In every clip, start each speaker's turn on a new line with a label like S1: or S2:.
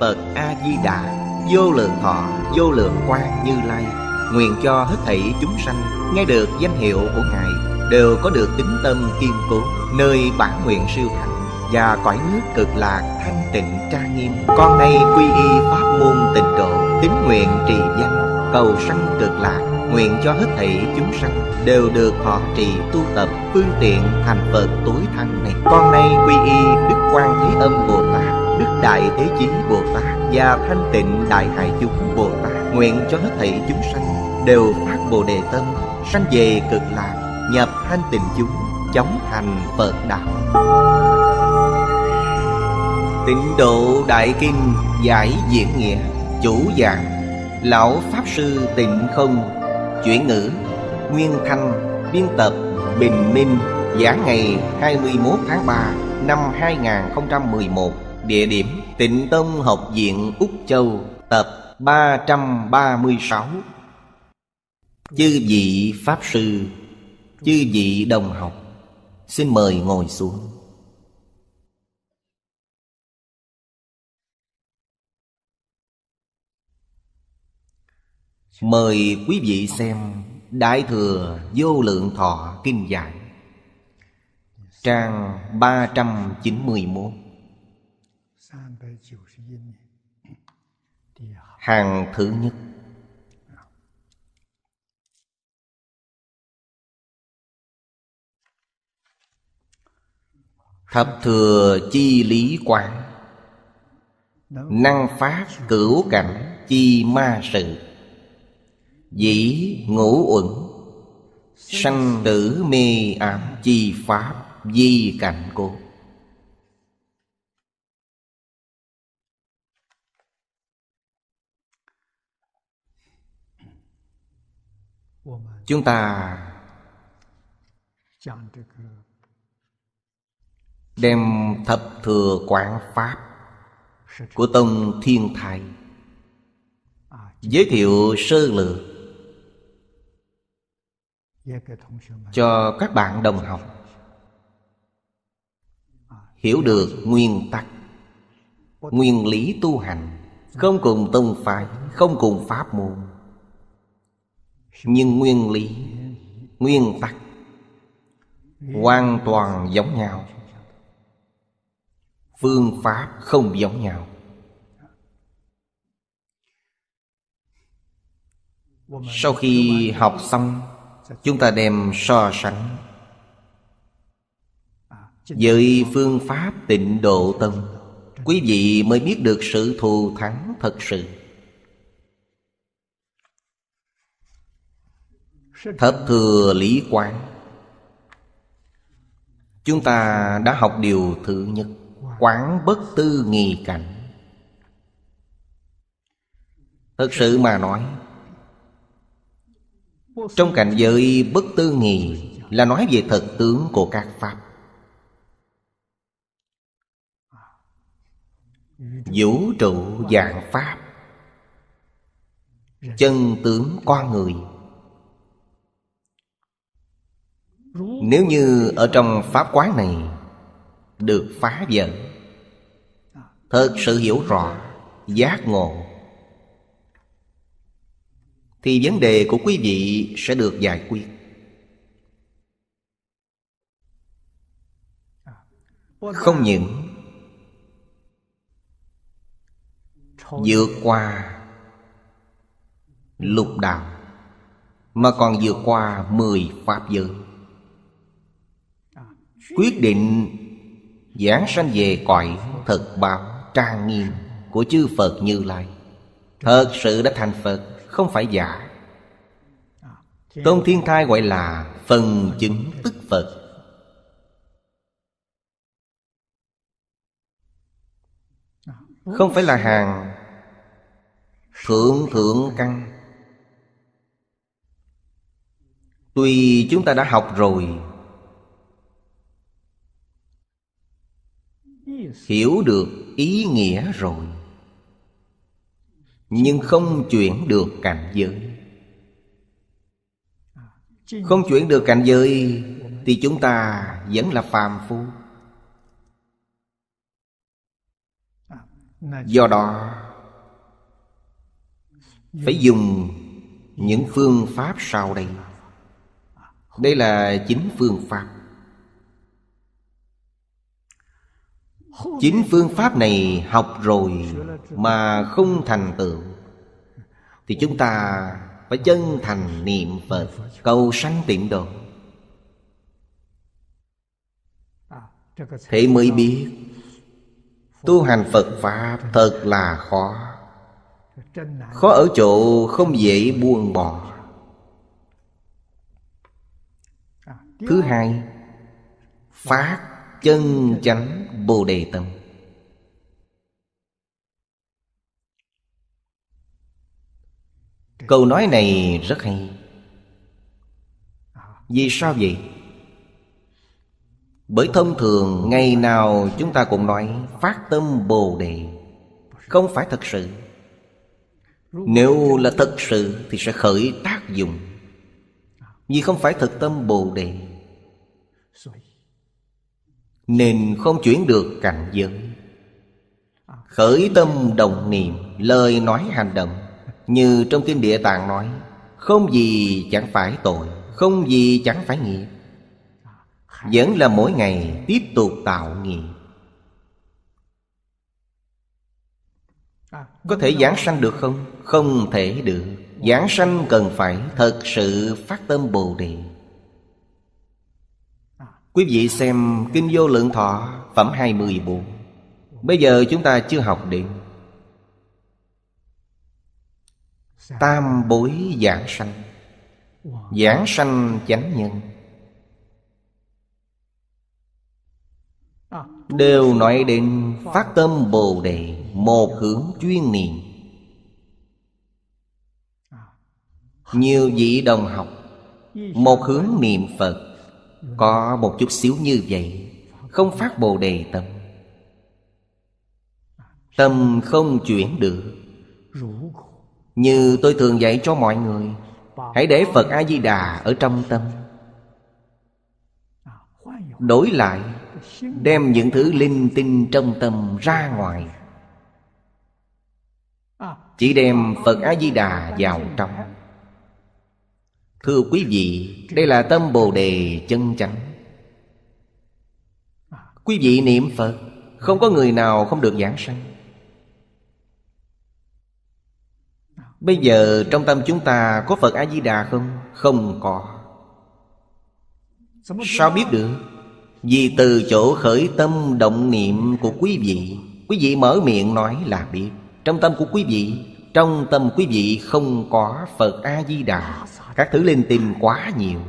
S1: Phật A Di Đà, vô lượng thọ, vô lượng quang Như Lai, nguyện cho hết thảy chúng sanh nghe được danh hiệu của ngài đều có được tính tâm kiên cố nơi bản nguyện siêu thẳng và cõi nước cực lạc thanh tịnh tra nghiêm con nay quy y pháp môn tịnh độ tín nguyện trì danh cầu sanh cực lạc nguyện cho hết thảy chúng sanh đều được họ trì tu tập phương tiện thành phật tối thăng này con nay quy y đức quan thế âm bồ tát đức đại thế chí bồ tát và thanh tịnh đại hải chúng bồ tát nguyện cho hết thảy chúng sanh đều phát bồ đề tâm sanh về cực lạc nhập thanh tịnh chúng chóng thành phật đạo tịnh độ đại kinh giải diễn nghĩa chủ giảng lão pháp sư tịnh không chuyển ngữ nguyên thanh biên tập bình minh giảng ngày 21 tháng 3 năm 2011 Địa điểm Tịnh Tông Học Viện Úc Châu Tập 336 Chư vị Pháp Sư
S2: Chư vị Đồng Học Xin mời ngồi xuống Mời quý vị xem Đại Thừa Vô Lượng Thọ
S1: Kinh Giải Trang 391
S2: hàng thứ nhất thập thừa chi lý
S1: quán năng pháp cửu cảnh chi ma sự dĩ ngũ uẩn sanh tử
S2: mê ám chi pháp di cảnh cố chúng ta
S1: đem thập thừa quán pháp của tông thiên thai giới thiệu sơ lược cho các bạn đồng học hiểu được nguyên tắc nguyên lý tu hành không cùng tông phái không cùng pháp môn nhưng nguyên lý nguyên tắc hoàn toàn giống nhau phương pháp không giống nhau sau khi học xong chúng ta đem so sánh với phương pháp tịnh độ tâm quý vị mới biết được sự thù thắng thật sự thất thừa lý quán chúng ta đã học điều thứ nhất quán bất tư nghì cảnh thực sự mà nói trong cảnh giới bất tư nghì là nói về thật tướng của các pháp
S2: vũ trụ dạng
S1: pháp chân tướng con người nếu như ở trong pháp quán này được phá vỡ thật sự hiểu rõ giác ngộ thì vấn đề của quý vị sẽ được giải quyết không những vượt qua lục đạo mà còn vượt qua mười pháp giới quyết định giảng sanh về cõi thực báo trang nghiêm của chư Phật Như Lai thật sự đã thành Phật không phải giả Tôn Thiên Thai gọi là phần chứng tức Phật Không phải là hàng Thượng thượng căn Tuy chúng ta đã học rồi hiểu được ý nghĩa rồi nhưng không chuyển được cảnh giới không chuyển được cảnh giới thì chúng ta vẫn là phàm phu do đó phải dùng những phương pháp sau đây đây là chính phương pháp Chính phương pháp này học rồi mà không thành tựu Thì chúng ta phải chân thành niệm Phật Cầu sanh tịnh độ
S3: Thế mới biết
S1: Tu hành Phật Pháp thật là khó Khó ở chỗ không dễ buông bỏ Thứ hai Phát chân chánh bồ đề tâm câu nói này rất hay vì sao vậy bởi thông thường ngày nào chúng ta cũng nói phát tâm bồ đề không phải thật sự nếu là thật sự thì sẽ khởi tác dụng Vì không phải thực tâm Bồ Đề nên không chuyển được cảnh giới Khởi tâm đồng niệm Lời nói hành động Như trong kinh địa tạng nói Không gì chẳng phải tội Không gì chẳng phải nghiệp Vẫn là mỗi ngày tiếp tục tạo nghiệp Có thể giảng sanh được không? Không thể được Giảng sanh cần phải thật sự phát tâm Bồ Đề Quý vị xem Kinh Vô Lượng Thọ Phẩm 24 Bây giờ chúng ta chưa học đến Tam bối giảng sanh Giảng sanh chánh nhân Đều nói đến phát tâm Bồ Đề Một hướng chuyên niệm Nhiều vị đồng học Một hướng niệm Phật có một chút xíu như vậy Không phát bồ đề tâm Tâm không chuyển được Như tôi thường dạy cho mọi người Hãy để Phật A-di-đà ở trong tâm Đổi lại Đem những thứ linh tinh trong tâm ra ngoài Chỉ đem Phật A-di-đà vào trong Thưa quý vị, đây là tâm Bồ Đề chân chánh. Quý vị niệm Phật, không có người nào không được giảng sanh. Bây giờ trong tâm chúng ta có Phật A-di-đà không? Không có
S3: Sao biết được?
S1: Vì từ chỗ khởi tâm động niệm của quý vị Quý vị mở miệng nói là biết Trong tâm của quý vị Trong tâm quý vị không có Phật A-di-đà các thứ linh tinh quá nhiều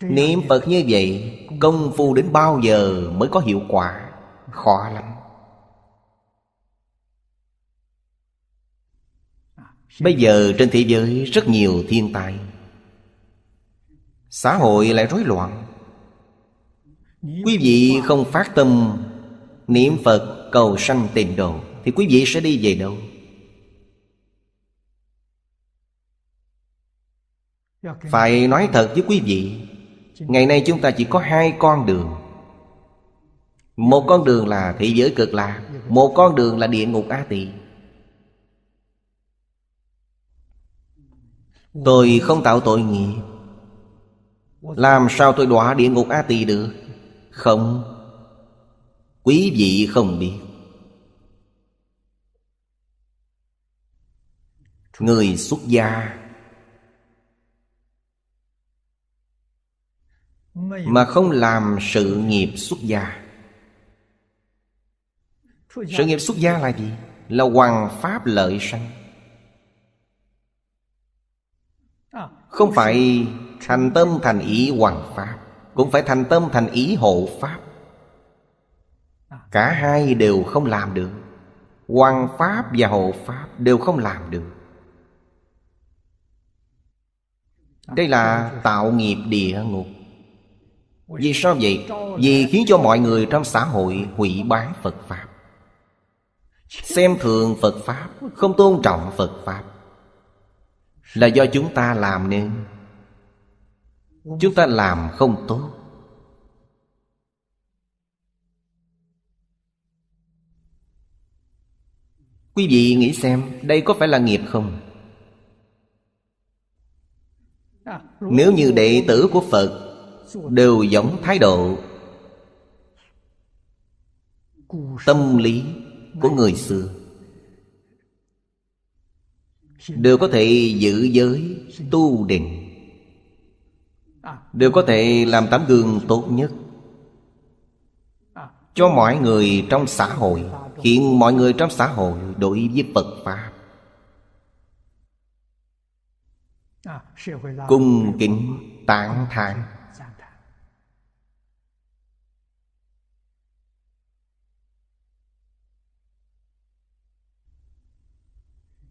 S1: Niệm Phật như vậy Công phu đến bao giờ mới có hiệu quả Khó lắm Bây giờ trên thế giới rất nhiều thiên tai Xã hội lại rối loạn Quý vị không phát tâm Niệm Phật cầu sanh tiền đồ Thì quý vị sẽ đi về đâu? Phải nói thật với quý vị Ngày nay chúng ta chỉ có hai con đường Một con đường là thị giới cực lạc Một con đường là địa ngục A Tỳ Tôi không tạo tội nghiệp Làm sao tôi đọa địa ngục A Tỳ được Không quý vị không biết người xuất gia mà không làm sự nghiệp xuất gia sự nghiệp xuất gia là gì là hoàng pháp lợi sanh không phải thành tâm thành ý hoàng pháp cũng phải thành tâm thành ý hộ pháp Cả hai đều không làm được quan Pháp và Hộ Pháp đều không làm được Đây là tạo nghiệp địa ngục Vì sao vậy? Vì khiến cho mọi người trong xã hội hủy bán Phật Pháp Xem thường Phật Pháp Không tôn trọng Phật Pháp Là do chúng ta làm nên Chúng ta làm không tốt Quý vị nghĩ xem đây có phải là nghiệp không? Nếu như đệ tử của Phật Đều giống thái độ Tâm lý của người xưa Đều có thể giữ giới tu định Đều có thể làm tấm gương tốt nhất Cho mọi người trong xã hội khiến mọi người trong xã hội đối với Phật Pháp
S3: cung kính
S1: tán thán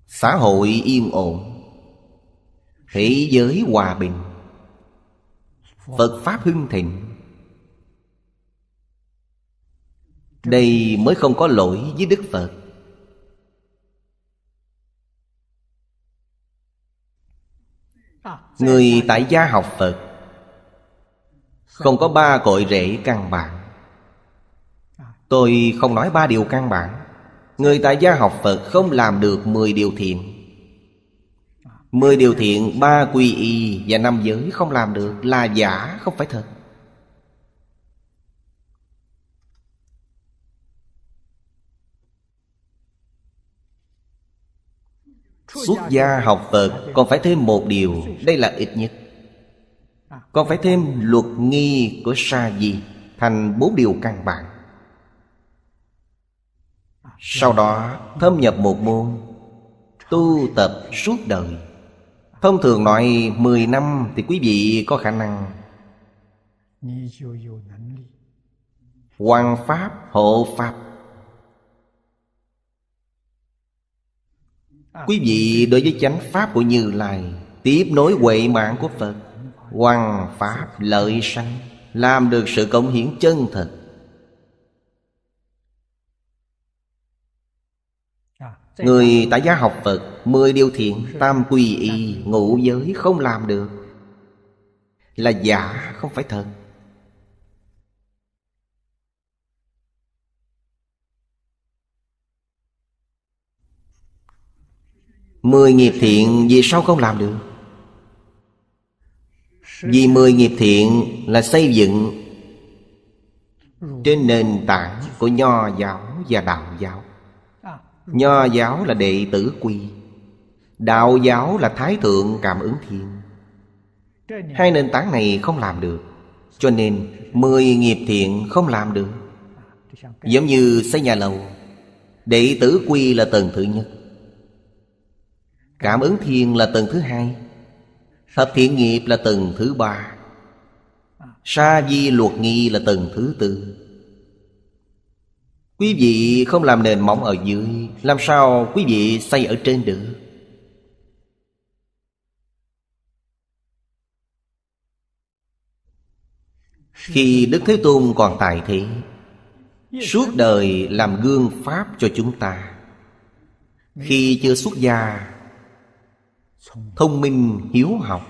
S2: xã hội
S1: yên ổn thế giới hòa bình phật pháp hưng thịnh đây mới không có lỗi với đức phật người tại gia học phật không có ba cội rễ căn bản tôi không nói ba điều căn bản người tại gia học phật không làm được mười điều thiện mười điều thiện ba quy y và năm giới không làm được là giả không phải thật Xuất gia học Phật Còn phải thêm một điều Đây là ít nhất Còn phải thêm luật nghi của sa di Thành bốn điều căn bản Sau đó thâm nhập một môn Tu tập suốt đời Thông thường nói 10 năm Thì quý vị có khả năng Hoàng Pháp hộ Pháp À. Quý vị đối với chánh pháp của Như Lai Tiếp nối huệ mạng của Phật Hoàng Pháp lợi sanh Làm được sự cống hiến chân thật
S2: à, Người
S1: tại gia học Phật Mười điều thiện Tam quy dạ. y Ngũ giới không làm được Là giả
S2: không phải thật Mười
S1: nghiệp thiện vì sao không làm được Vì mười nghiệp thiện là xây dựng Trên nền tảng của Nho giáo và Đạo giáo Nho giáo là đệ tử quy Đạo giáo là thái thượng cảm ứng thiên Hai nền tảng này không làm được Cho nên mười nghiệp thiện không làm được Giống như xây nhà lầu Đệ tử quy là tầng thứ nhất Cảm ứng thiền là tầng thứ hai Thập thiện nghiệp là tầng thứ ba Sa di luật nghi là tầng thứ tư Quý vị không làm nền mỏng ở dưới Làm sao quý vị xây ở trên được Khi Đức Thế Tôn còn tại thế Suốt đời làm gương Pháp cho chúng ta Khi chưa xuất gia thông minh hiếu học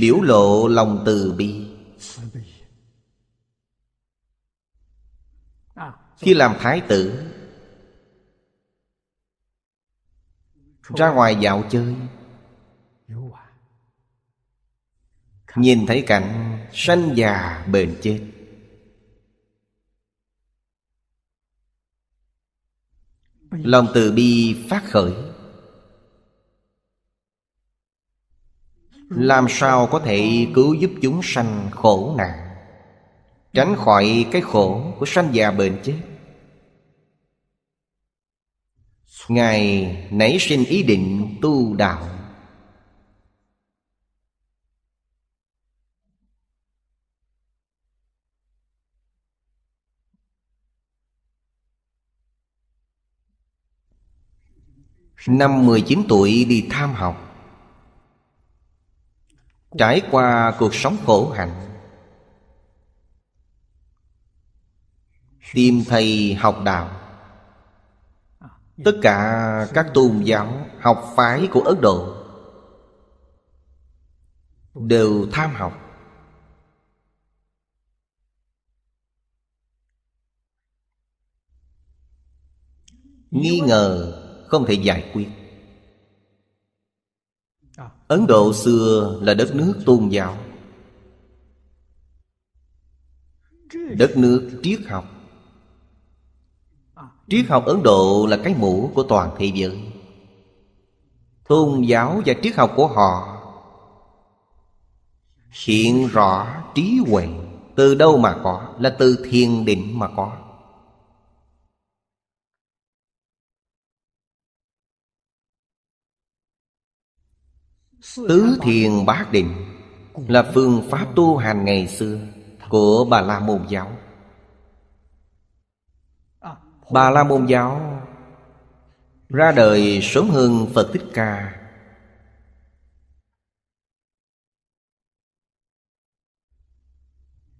S1: biểu lộ lòng từ bi khi làm thái tử ra ngoài dạo chơi nhìn thấy cảnh sanh già bền chết lòng từ bi phát khởi làm sao có thể cứu giúp chúng sanh khổ nạn tránh khỏi cái khổ của sanh già bệnh chết ngài nảy sinh ý định tu đạo Năm 19 tuổi đi tham học Trải qua cuộc sống khổ hạnh Tìm thầy học đạo Tất cả các tôn giáo học phái của Ấn Độ Đều tham học Nghi ngờ không thể giải quyết à. ấn độ xưa là đất nước tôn giáo đất nước triết học triết học ấn độ là cái mũ của toàn thế giới tôn giáo và triết học của họ hiện rõ trí huệ từ đâu mà
S2: có là từ thiền định mà có Tứ
S1: thiền bát định Là phương pháp tu hành ngày xưa Của Bà La Môn Giáo Bà La Môn Giáo
S2: Ra đời sớm hơn Phật Thích Ca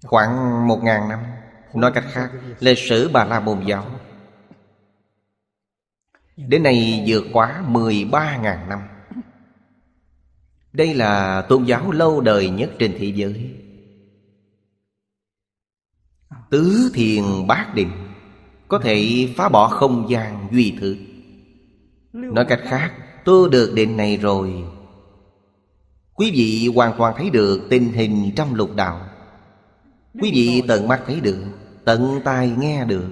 S2: Khoảng một
S1: ngàn năm Nói cách khác Lịch sử Bà La Môn Giáo Đến nay vượt quá 13.000 năm đây là tôn giáo lâu đời nhất trên thế giới Tứ thiền bát định Có thể phá bỏ không gian duy thứ.
S2: Nói cách khác
S1: Tôi được định này rồi Quý vị hoàn toàn thấy được tình hình trong lục đạo Quý vị tận mắt thấy được Tận tai nghe được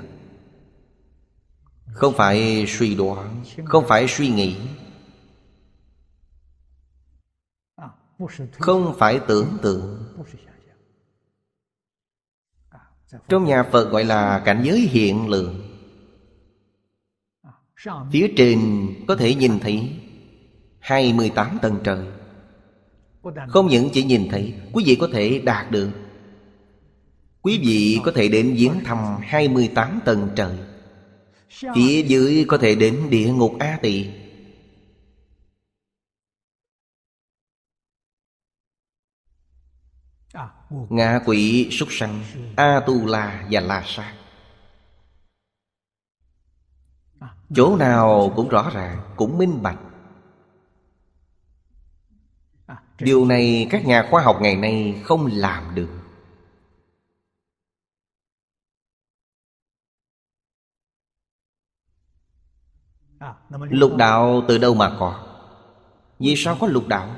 S1: Không phải suy đoán Không phải suy nghĩ không phải tưởng tượng trong nhà phật gọi là cảnh giới hiện lượng phía trên có thể nhìn thấy 28 tầng trời không những chỉ nhìn thấy quý vị có thể đạt được quý vị có thể đến viếng thăm 28 tầng trời phía dưới có thể đến địa ngục a tỳ ngạ quỷ súc sanh a tu la và la sa chỗ nào cũng rõ ràng cũng minh bạch
S2: điều này các nhà khoa học ngày nay không làm được lục đạo từ đâu mà có vì sao có lục đạo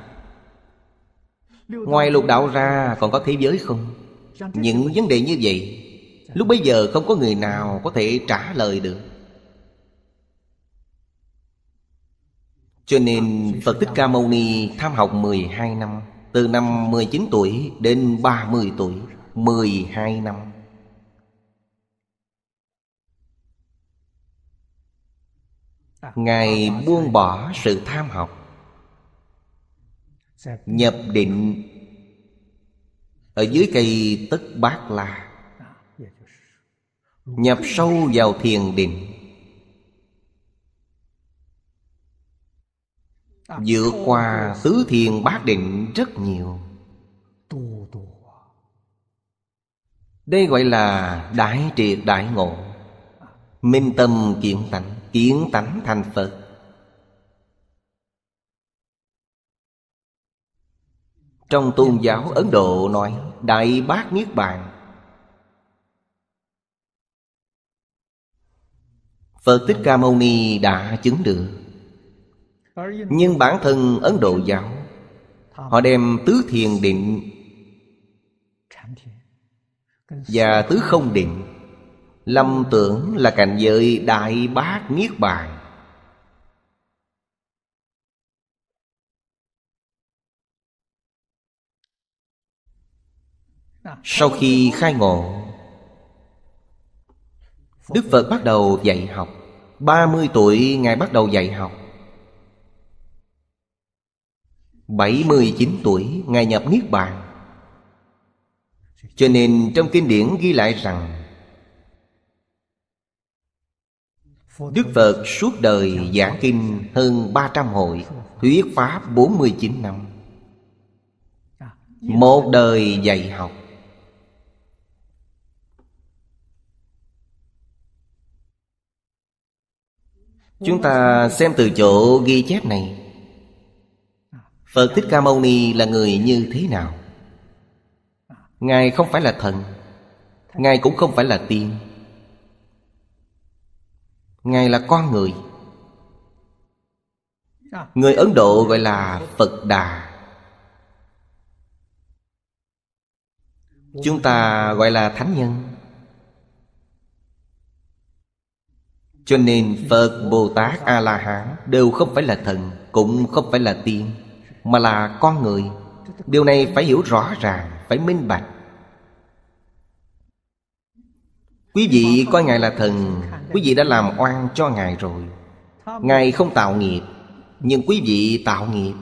S3: Ngoài lục
S1: đạo ra còn có thế giới không Những vấn đề như vậy Lúc bây giờ không có người nào có thể trả lời được Cho nên Phật Thích Ca Mâu Ni tham học 12 năm Từ năm 19 tuổi đến 30 tuổi 12 năm
S2: à, Ngài buông bỏ sự tham học
S3: nhập
S1: định ở dưới cây tất bát la nhập sâu vào thiền định
S2: vượt qua tứ thiền bát định rất nhiều đây
S1: gọi là đại triệt đại ngộ minh tâm kiến tánh kiến tánh thành phật Trong tôn giáo Ấn Độ nói Đại Bác Niết Bàn Phật Thích Ca Mâu Ni đã chứng được Nhưng bản thân Ấn Độ giáo Họ đem tứ thiền định Và tứ không định Lâm tưởng là cảnh giới Đại Bác Niết Bàn
S2: sau khi khai ngộ
S1: đức phật bắt đầu dạy học 30 tuổi ngài bắt đầu dạy học 79 tuổi ngài nhập niết bàn cho nên trong kinh điển ghi lại rằng Đức Phật suốt đời giảng kinh hơn 300 hội Thuyết Pháp 49 năm Một đời dạy học Chúng ta xem từ chỗ ghi chép này Phật Thích Ca Mâu Ni là người như thế nào? Ngài không phải là thần Ngài cũng không phải là tiên Ngài là con người Người Ấn Độ gọi là Phật Đà Chúng ta gọi là Thánh Nhân Cho nên Phật Bồ Tát A-la-hán Đều không phải là thần Cũng không phải là tiên Mà là con người Điều này phải hiểu rõ ràng Phải minh bạch Quý vị coi Ngài là thần Quý vị đã làm oan cho Ngài rồi Ngài không tạo nghiệp Nhưng quý vị tạo nghiệp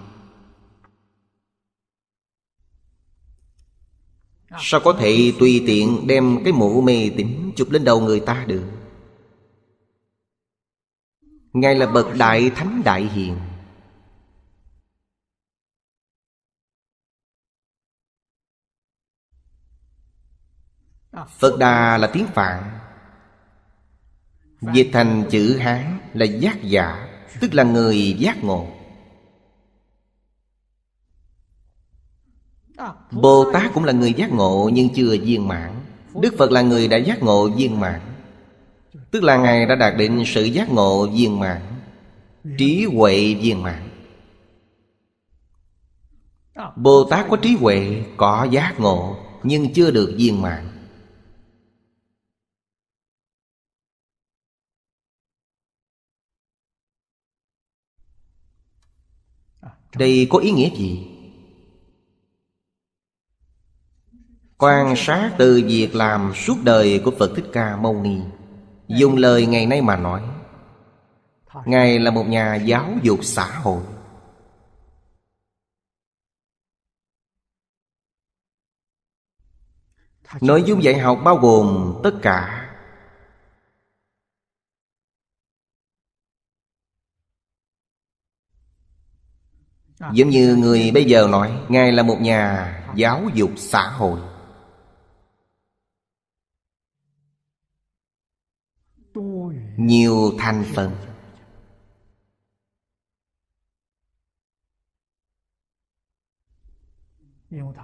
S1: Sao có thể tùy tiện đem cái mũ mê tín chụp lên đầu người ta được Ngài là bậc đại thánh đại hiền Phật Đà là tiếng Phạn Dịch thành chữ Hán là giác giả Tức là người giác ngộ Bồ Tát cũng là người giác ngộ nhưng chưa viên mãn Đức Phật là người đã giác ngộ viên mãn Tức là Ngài đã đạt đến sự giác ngộ viên mãn Trí huệ viên mãn Bồ Tát có trí huệ, có giác ngộ Nhưng chưa được viên mãn
S2: Đây có ý nghĩa gì?
S1: Quan sát từ việc làm suốt đời của Phật Thích Ca Mâu Ni dùng lời ngày nay mà nói ngài là một nhà giáo dục xã hội
S2: nội dung dạy học bao gồm tất cả giống như người bây giờ
S1: nói ngài là một nhà giáo dục xã hội
S2: nhiều thành phần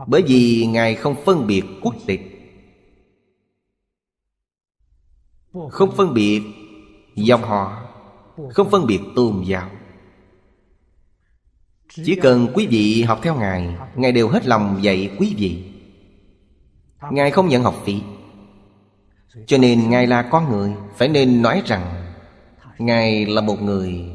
S4: bởi
S1: vì ngài không phân biệt quốc tịch không phân biệt dòng họ không phân biệt tôn giáo chỉ cần quý vị học theo ngài ngài đều hết lòng dạy quý vị ngài không nhận học phí cho nên ngài là con người phải nên nói rằng ngài là một người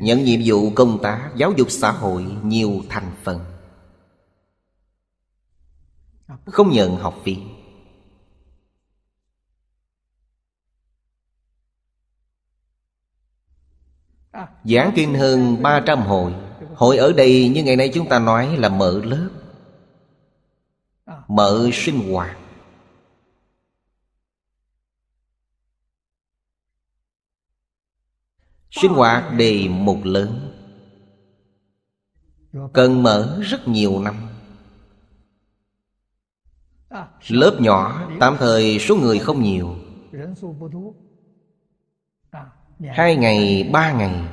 S1: nhận nhiệm vụ công tác giáo dục xã hội nhiều thành phần không nhận học phí giảng kinh hơn 300 hội Hội ở đây như ngày nay chúng ta nói là mở lớp à. Mở sinh hoạt Sinh hoạt đề mục lớn Cần mở rất nhiều năm à, Lớp nhỏ tạm thời số người không nhiều à, Hai ngày, ba ngày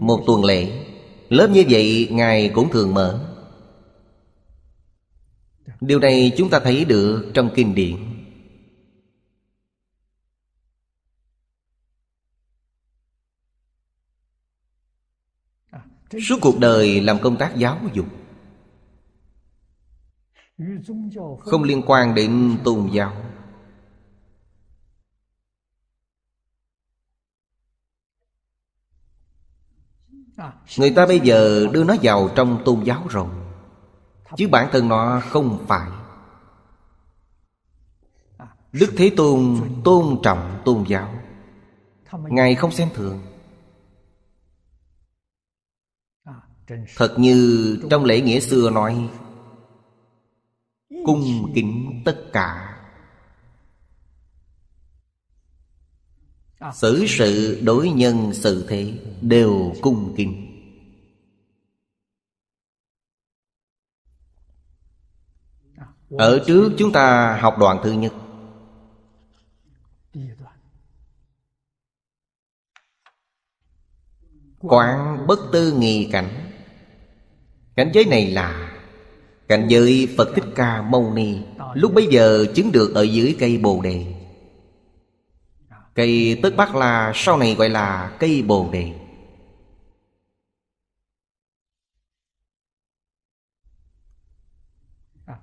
S1: Một tuần lễ Lớp như vậy Ngài cũng thường mở Điều này chúng ta thấy được trong kinh điển Suốt cuộc đời làm công tác giáo dục
S3: Không liên quan
S1: đến tôn giáo Người ta bây giờ đưa nó vào trong tôn giáo rồi Chứ bản thân nó không phải Đức Thế Tôn tôn trọng tôn giáo Ngài không xem thường Thật như trong lễ nghĩa xưa nói Cung kính tất cả Ờ. xử sự đối nhân sự thế đều cung kính
S2: ờ. ở
S1: trước chúng ta học đoạn thứ nhất quán bất tư nghi cảnh cảnh giới này là cảnh giới phật thích ca mâu ni ờ. lúc bấy giờ chứng được ở dưới cây bồ đề Cây tức bắc là sau này gọi là cây bồ đề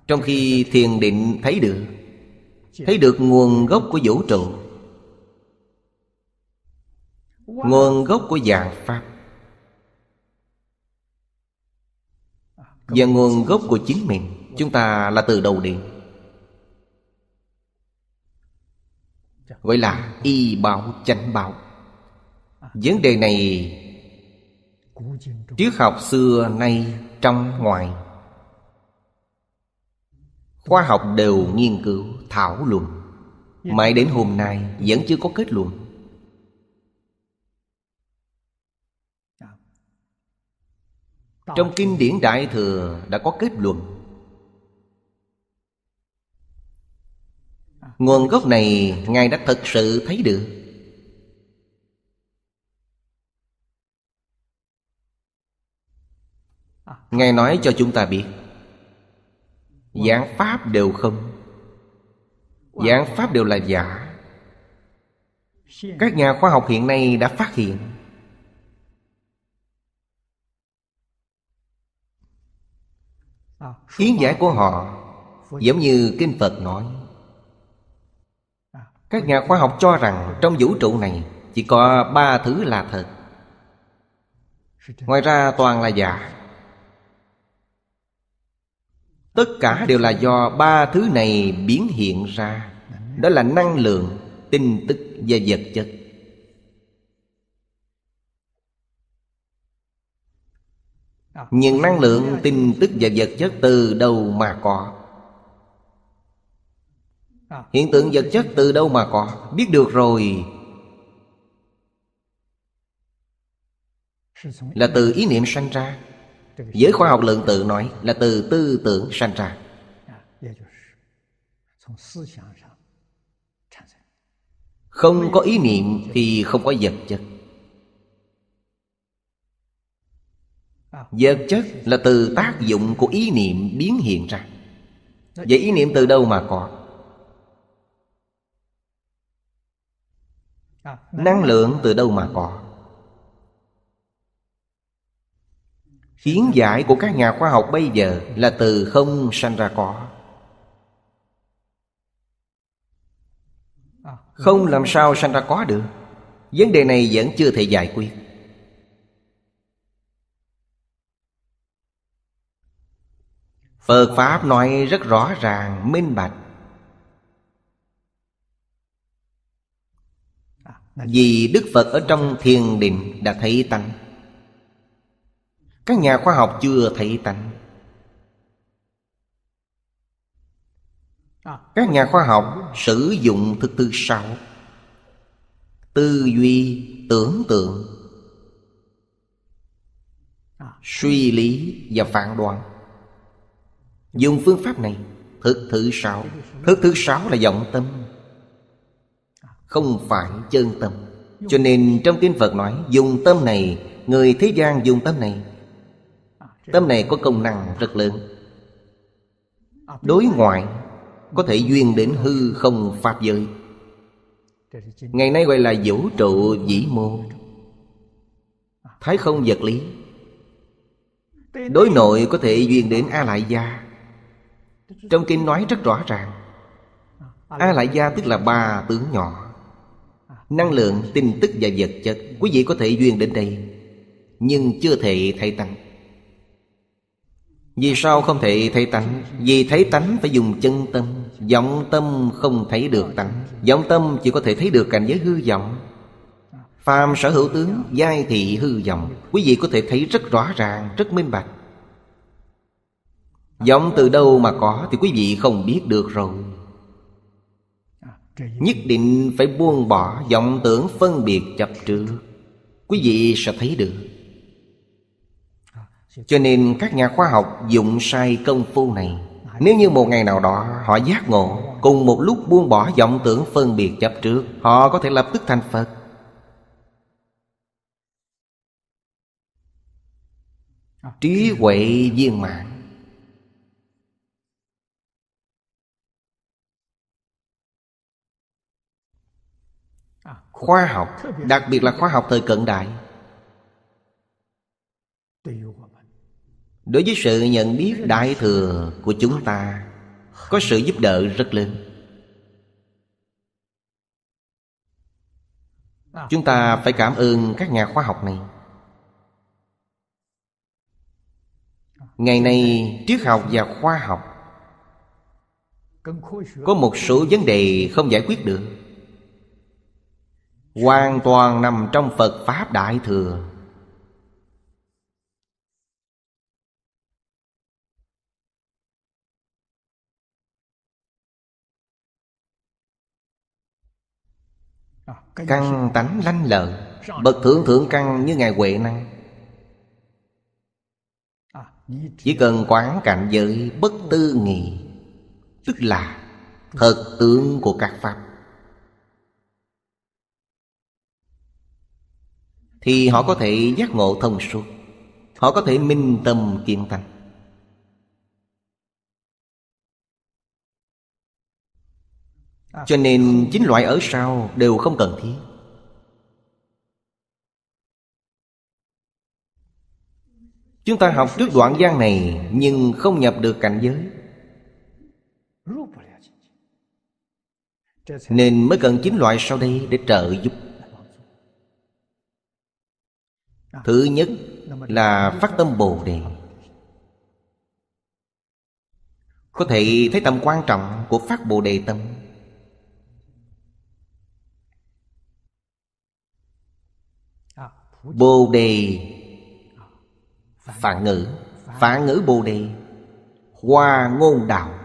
S1: Trong khi thiền định thấy được Thấy được nguồn gốc của vũ trụ Nguồn gốc của dạng Pháp Và nguồn gốc của chính mình Chúng ta là từ đầu điện gọi là y bảo chánh bảo vấn đề này triết học xưa nay trong ngoài khoa học đều nghiên cứu thảo luận mãi đến hôm nay vẫn chưa có kết luận trong kinh điển đại thừa đã có kết luận Nguồn gốc này Ngài đã thật sự thấy được Ngài nói cho chúng ta biết Giảng Pháp đều không Giảng Pháp đều là giả Các nhà khoa học hiện nay đã phát hiện Kiến giải của họ Giống như Kinh Phật nói các nhà khoa học cho rằng trong vũ trụ này chỉ có ba thứ là thật Ngoài ra toàn là giả Tất cả đều là do ba thứ này biến hiện ra Đó là năng lượng, tin tức và vật chất Những năng lượng, tin tức và vật chất từ đâu mà có hiện tượng vật chất từ đâu mà có biết được rồi là từ ý niệm sanh ra giới khoa học lượng tự nói là từ tư tưởng sanh ra không có ý niệm thì không có vật chất vật chất là từ tác dụng của ý niệm biến hiện ra vậy ý niệm từ đâu mà có
S3: À, năng
S1: lượng từ đâu mà có kiến giải của các nhà khoa học bây giờ là từ không sanh ra có à, không làm sao sanh ra có được vấn đề này vẫn chưa thể giải quyết phật pháp nói rất rõ ràng minh bạch Vì Đức Phật ở trong thiền định đã thấy tánh Các nhà khoa học chưa thấy tánh à. Các nhà khoa học sử dụng thứ tư sáu Tư duy tưởng tượng à. Suy lý và phản đoán Dùng phương pháp này thực thứ sáu thực thứ sáu là vọng tâm không phải chân tâm cho nên trong kinh phật nói dùng tâm này người thế gian dùng tâm này tâm này có công năng rất lớn đối ngoại có thể duyên đến hư không pháp giới ngày nay gọi là vũ trụ vĩ mô thái không vật lý đối nội có thể duyên đến a lại gia trong kinh nói rất rõ ràng a lại gia tức là ba tướng nhỏ năng lượng tin tức và vật chất quý vị có thể duyên đến đây nhưng chưa thể thay tánh vì sao không thể thấy tánh vì thấy tánh phải dùng chân tâm vọng tâm không thấy được tánh vọng tâm chỉ có thể thấy được cảnh giới hư vọng phàm sở hữu tướng giai thị hư vọng quý vị có thể thấy rất rõ ràng rất minh bạch vọng từ đâu mà có thì quý vị không biết được rồi Nhất định phải buông bỏ vọng tưởng phân biệt chấp trước Quý vị sẽ thấy được à, Cho nên các nhà khoa học dụng sai công phu này Nếu như một ngày nào đó họ giác ngộ Cùng một lúc buông bỏ vọng tưởng phân biệt chấp trước Họ có thể lập tức thành Phật
S2: à, Trí huệ viên mạng khoa học đặc biệt là khoa học thời cận
S1: đại đối với sự nhận biết đại thừa của chúng ta có sự giúp đỡ rất lớn chúng ta phải cảm ơn các nhà khoa học này ngày nay triết học và khoa học có một số vấn đề không giải quyết được hoàn toàn nằm trong phật pháp
S2: đại thừa căn tánh lanh lợi bậc thượng
S1: thượng căn như ngài huệ năng chỉ cần quán cảnh giới bất tư nghị tức là thật tướng của các pháp thì họ có thể giác ngộ thông suốt họ có thể minh tâm kiên tăng cho nên chính loại ở sau đều không cần thiết chúng ta học trước đoạn gian này nhưng không nhập được cảnh giới nên mới cần chín loại sau đây để trợ giúp À. Thứ nhất là phát tâm Bồ Đề Có thể thấy tầm quan trọng của phát Bồ Đề tâm à, Bồ Đề à, Phản ngữ Phản ngữ Bồ Đề Hoa ngôn đạo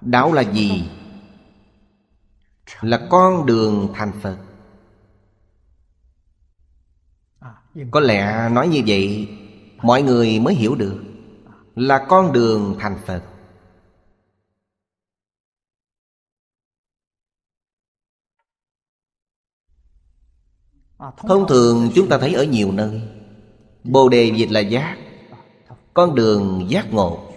S2: Đạo là gì?
S1: là con đường thành phật à, có lẽ nói như vậy mọi người mới hiểu được là
S2: con đường thành phật à, thông thường
S1: chúng ta thấy ở nhiều nơi bồ đề dịch là giác con đường giác
S2: ngộ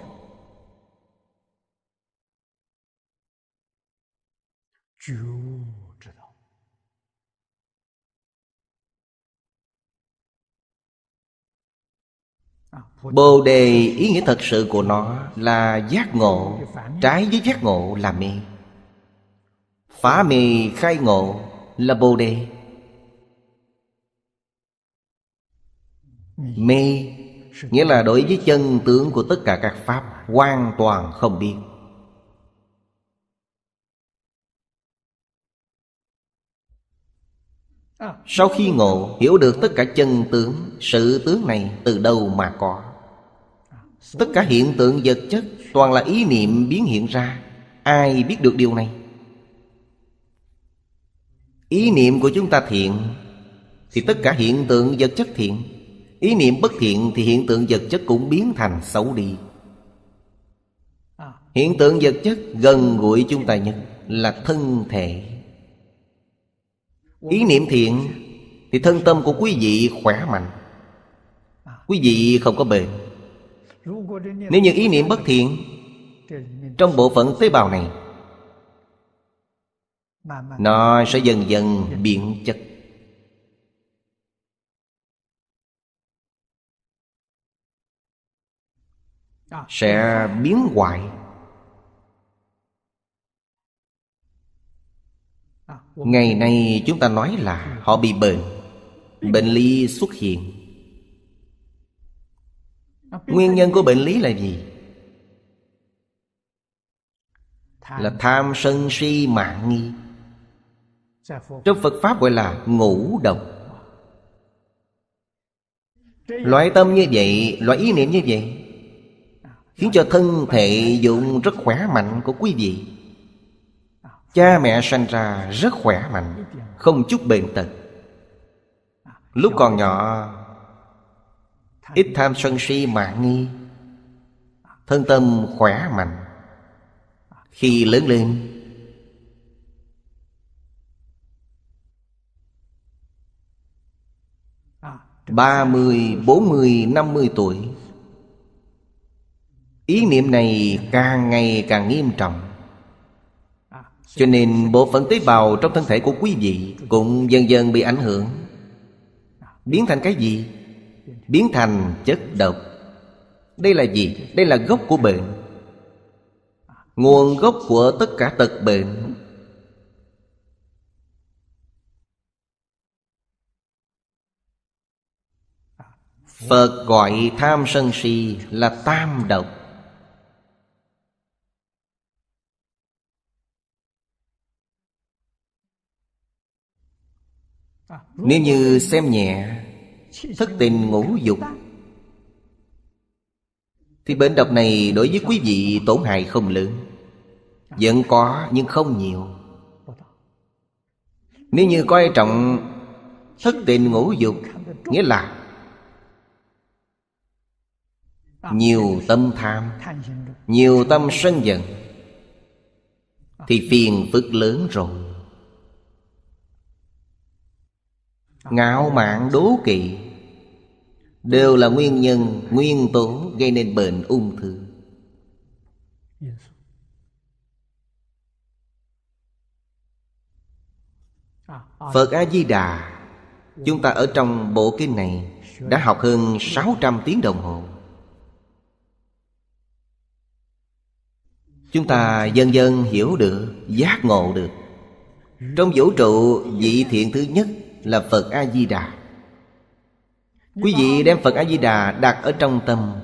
S2: 觉悟之道。Bồ đề ý nghĩa thật sự
S1: của nó là giác ngộ Trái với giác ngộ là mê Phá mê khai ngộ là bồ đề Mê Nghĩa là đối với chân tướng của tất cả các Pháp Hoàn toàn không biết Sau khi ngộ hiểu được tất cả chân tướng Sự tướng này từ đâu mà có Tất cả hiện tượng vật chất Toàn là ý niệm biến hiện ra Ai biết được điều này Ý niệm của chúng ta thiện Thì tất cả hiện tượng vật chất thiện Ý niệm bất thiện thì hiện tượng vật chất cũng biến thành xấu đi Hiện tượng vật chất gần gũi chúng ta nhất là thân thể ý niệm thiện thì thân tâm của quý vị khỏe mạnh quý vị không có bệnh nếu như ý niệm bất thiện trong bộ phận tế bào này
S2: nó sẽ dần dần biến chất sẽ biến hoại
S1: ngày nay chúng ta nói là họ bị bệnh bệnh lý xuất hiện nguyên nhân của bệnh lý là gì là tham sân si mạng nghi trong phật pháp gọi là ngũ độc loại tâm như vậy loại ý niệm như vậy khiến cho thân thể dụng rất khỏe mạnh của quý vị Cha mẹ sanh ra rất khỏe mạnh Không chút bệnh tật Lúc còn nhỏ Ít tham sân si mạn nghi Thân tâm khỏe mạnh Khi lớn lên ba mươi bốn mươi năm mươi tuổi Ý niệm này càng ngày càng nghiêm trọng cho nên bộ phận tế bào trong thân thể của quý vị Cũng dần dần bị ảnh hưởng Biến thành cái gì? Biến thành chất độc Đây là gì? Đây là gốc của bệnh Nguồn gốc của tất cả tật bệnh Phật gọi tham sân si là tam độc
S2: Nếu như xem nhẹ Thất
S1: tình ngũ dục Thì bệnh độc này đối với quý vị tổn hại không lớn Vẫn có nhưng không nhiều Nếu như coi trọng Thất tình ngũ dục Nghĩa là Nhiều tâm tham Nhiều tâm sân giận Thì phiền phức lớn rồi ngạo ờ. mạn đố kỵ đều là nguyên nhân nguyên tố gây nên bệnh ung thư
S2: à, à. Phật
S1: A-di-đà Chúng ta ở trong bộ kinh này Đã học hơn 600 tiếng đồng hồ Chúng ta dần dần hiểu được Giác ngộ được Trong vũ trụ vị thiện thứ nhất là Phật A-di-đà Quý vị đem Phật A-di-đà đặt ở trong tâm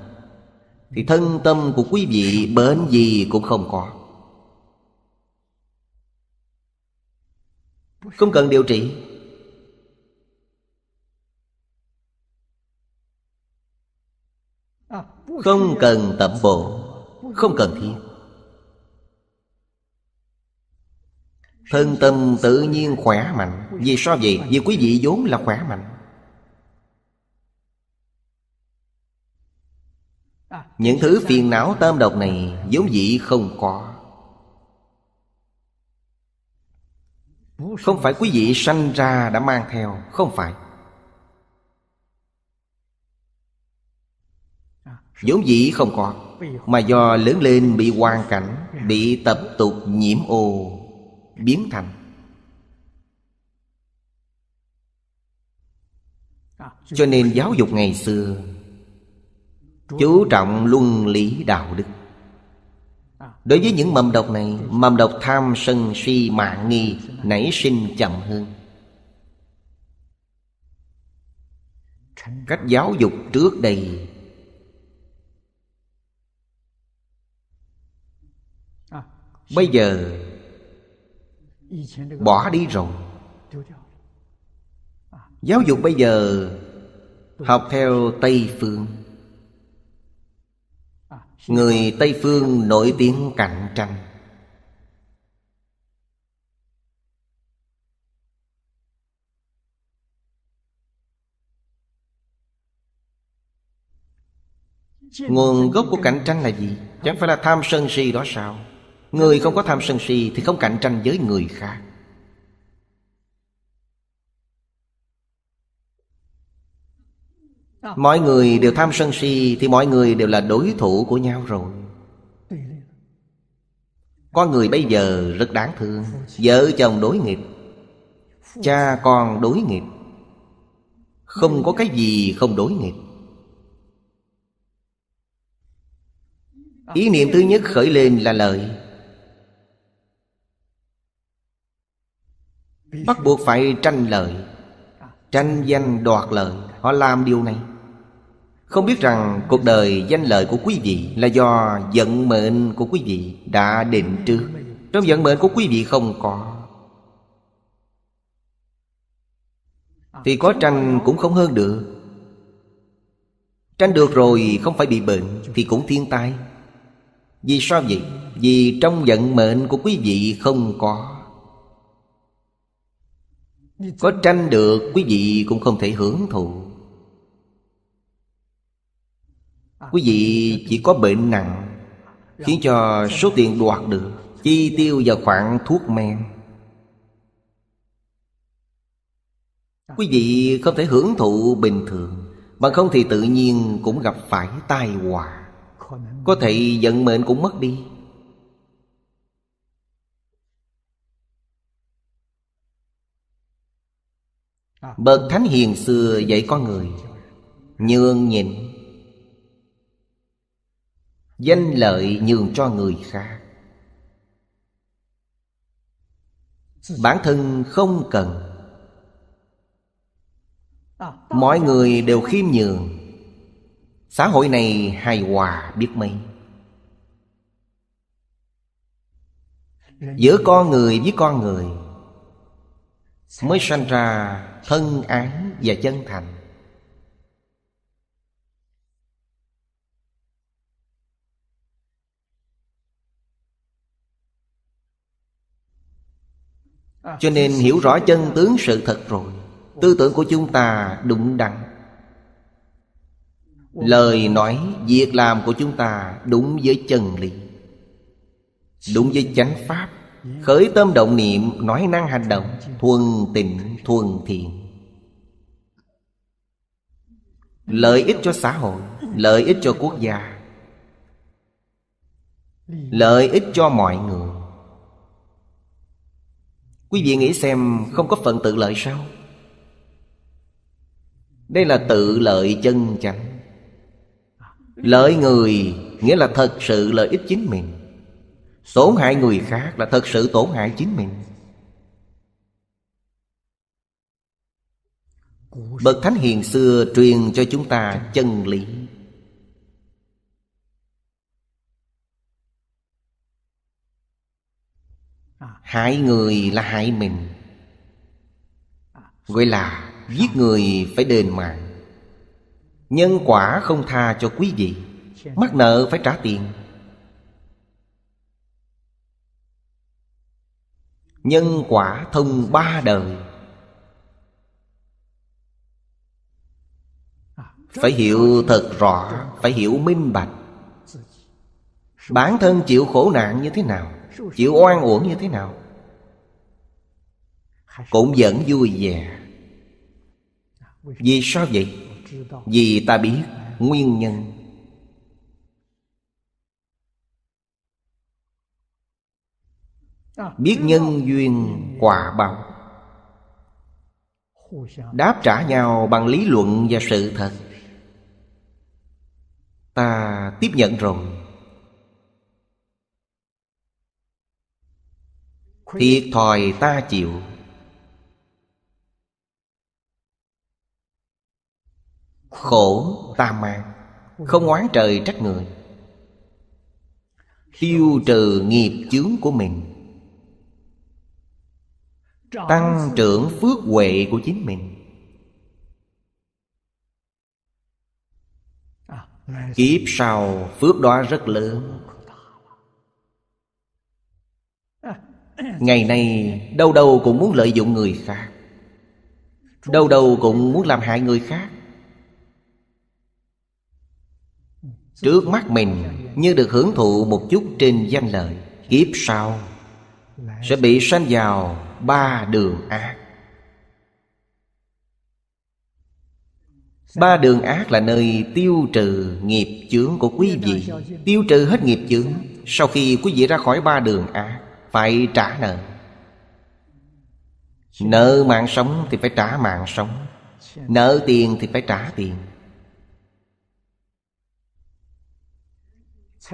S1: Thì thân tâm của quý vị bến gì cũng không có Không cần điều trị Không cần tập bộ, Không cần thiết Thân tâm tự nhiên khỏe mạnh Vì sao vậy? Vì quý vị vốn là khỏe mạnh Những thứ phiền não tâm độc này vốn dĩ không có Không phải quý vị sanh ra đã mang theo Không phải vốn dĩ không có mà do lớn lên bị hoàn cảnh bị tập tục nhiễm ô biến thành cho nên giáo dục ngày xưa chú trọng luân lý đạo đức đối với những mầm độc này mầm độc tham sân si mạng nghi nảy sinh chậm hơn cách giáo dục trước đây bây giờ bỏ đi rồi giáo dục bây giờ học theo tây phương người tây phương nổi tiếng cạnh tranh
S2: nguồn gốc của cạnh tranh là
S1: gì chẳng phải là tham sân si đó sao Người không có tham sân si Thì không cạnh tranh với người khác Mọi người đều tham sân si Thì mọi người đều là đối thủ của nhau rồi Có người bây giờ rất đáng thương Vợ chồng đối nghịch Cha con đối nghịch Không có cái gì không đối nghịch Ý niệm thứ nhất khởi lên là lợi. bắt buộc phải tranh lợi tranh danh đoạt lợi họ làm điều này không biết rằng cuộc đời danh lợi của quý vị là do vận mệnh của quý vị đã định trước trong vận mệnh của quý vị không có thì có tranh cũng không hơn được tranh được rồi không phải bị bệnh thì cũng thiên tai vì sao vậy vì trong vận mệnh của quý vị không có có tranh được quý vị cũng không thể hưởng thụ Quý vị chỉ có bệnh nặng Khiến cho số tiền đoạt được Chi tiêu vào khoản thuốc men Quý vị không thể hưởng thụ bình thường Bằng không thì tự nhiên cũng gặp phải tai họa Có thể vận mệnh cũng mất đi À. Bậc Thánh hiền xưa dạy con người Nhường nhịn Danh lợi nhường cho người khác Bản thân không cần à. Mọi người đều khiêm nhường Xã hội này hài hòa biết mấy Giữa con người với con người Mới sanh ra thân ái và chân thành
S2: à, cho nên hiểu rõ chân tướng
S1: sự thật rồi tư tưởng của chúng ta đúng đắn, lời nói việc làm của chúng ta đúng với chân lý đúng với chánh pháp Khởi tâm động niệm nói năng hành động Thuần tịnh thuần thiện Lợi ích cho xã hội Lợi ích cho quốc gia Lợi ích cho mọi người Quý vị nghĩ xem không có phần tự lợi sao? Đây là tự lợi chân chánh Lợi người nghĩa là thật sự lợi ích chính mình Tổn hại người khác là thật sự tổn hại chính mình Bậc Thánh Hiền xưa truyền cho chúng ta chân lý Hại người là hại mình Gọi là giết người phải đền mạng Nhân quả không tha cho quý vị Mắc nợ phải trả tiền Nhân quả thông ba đời Phải hiểu thật rõ Phải hiểu minh bạch Bản thân chịu khổ nạn như thế nào Chịu oan uổng như thế nào Cũng vẫn vui vẻ Vì sao vậy Vì ta biết nguyên nhân biết nhân duyên quả báo đáp trả nhau bằng lý luận và sự thật ta tiếp nhận rồi
S2: thiệt thòi ta chịu
S1: khổ ta mang không oán trời trách người tiêu trừ nghiệp chướng của mình
S2: tăng trưởng phước
S1: huệ của chính mình à, kiếp sau phước đó rất lớn ngày nay đâu đâu cũng muốn lợi dụng người khác đâu đâu cũng muốn làm hại người khác trước mắt mình như được hưởng thụ một chút trên danh lợi kiếp sau sẽ bị sanh vào ba đường ác Ba đường ác là nơi tiêu trừ nghiệp chướng của quý vị Tiêu trừ hết nghiệp chướng Sau khi quý vị ra khỏi ba đường ác Phải trả nợ Nợ mạng sống thì phải trả mạng sống Nợ tiền thì phải trả tiền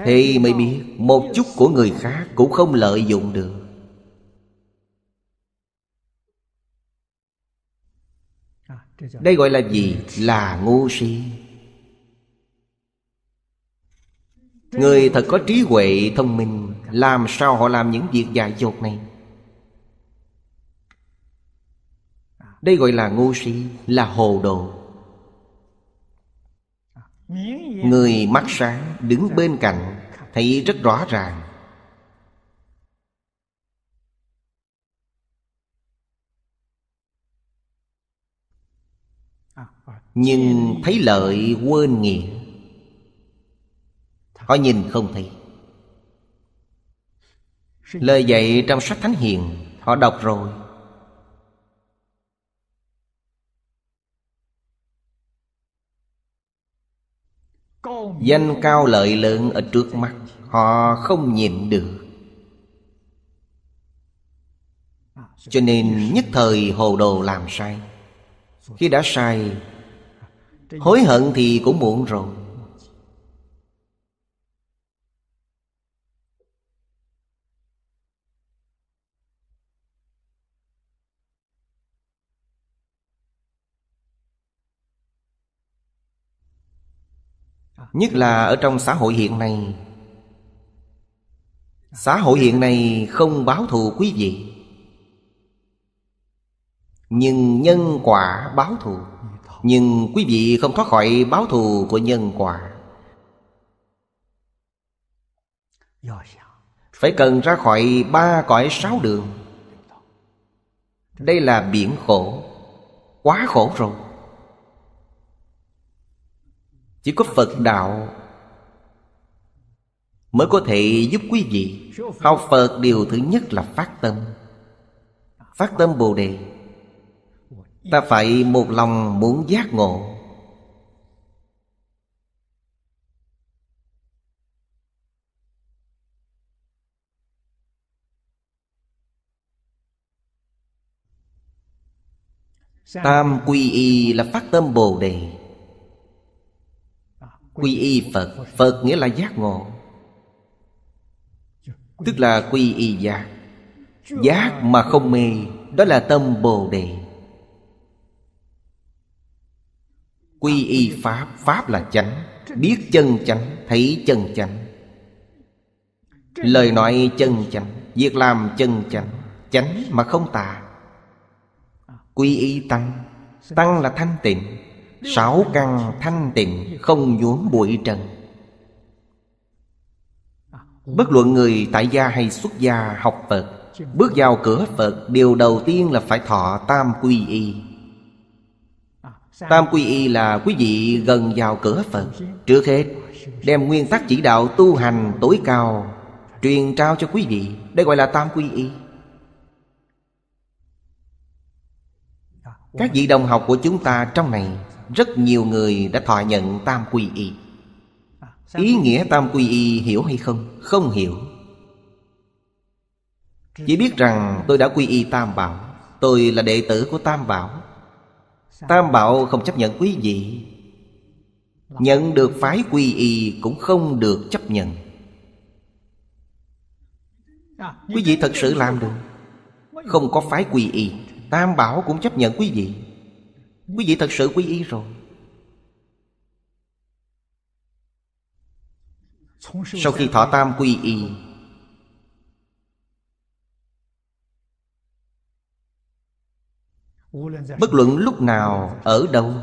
S1: Thì mới biết một chút của người khác cũng không lợi dụng được đây gọi là gì là ngu si người thật có trí huệ thông minh làm sao họ làm những việc dại dột này đây gọi là ngu si là hồ đồ người mắt sáng đứng bên cạnh
S2: thấy rất rõ ràng
S1: nhưng thấy lợi quên nghĩa họ nhìn không thấy lời dạy trong sách thánh hiền họ đọc rồi danh cao lợi lớn ở trước mắt họ không nhìn được cho nên nhất thời hồ đồ làm sai khi đã sai
S2: hối hận thì cũng muộn rồi
S1: nhất là ở trong xã hội hiện nay xã hội hiện nay không báo thù quý vị nhưng nhân quả báo thù nhưng quý vị không thoát khỏi báo thù của nhân quả Phải cần ra khỏi ba cõi sáu đường Đây là biển khổ Quá khổ rồi Chỉ có Phật Đạo Mới có thể giúp quý vị Học Phật điều thứ nhất là phát tâm Phát tâm Bồ Đề ta phải một lòng muốn giác ngộ
S2: tam quy y là phát tâm bồ đề
S1: quy y phật phật nghĩa là giác ngộ tức là quy y giác giác mà không mê đó là tâm bồ đề quy y pháp pháp là chánh biết chân chánh thấy chân chánh lời nói chân chánh việc làm chân chánh chánh mà không tà quy y tăng tăng là thanh tịnh sáu căn thanh tịnh không nhuốm bụi trần bất luận người tại gia hay xuất gia học phật bước vào cửa phật điều đầu tiên là phải thọ tam quy y Tam quy y là quý vị gần vào cửa Phật Trước hết đem nguyên tắc chỉ đạo tu hành tối cao Truyền trao cho quý vị Đây gọi là tam quy y Các vị đồng học của chúng ta trong này Rất nhiều người đã thọ nhận tam quy y Ý nghĩa tam quy y hiểu hay không? Không hiểu Chỉ biết rằng tôi đã quy y tam bảo Tôi là đệ tử của tam bảo Tam Bảo không chấp nhận quý vị Nhận được phái quy y cũng không được chấp nhận à, Quý vị thật sự làm được Không có phái quy y Tam Bảo cũng chấp nhận quý vị Quý vị thật sự quy y rồi Sau khi thọ tam quy y bất luận lúc nào ở đâu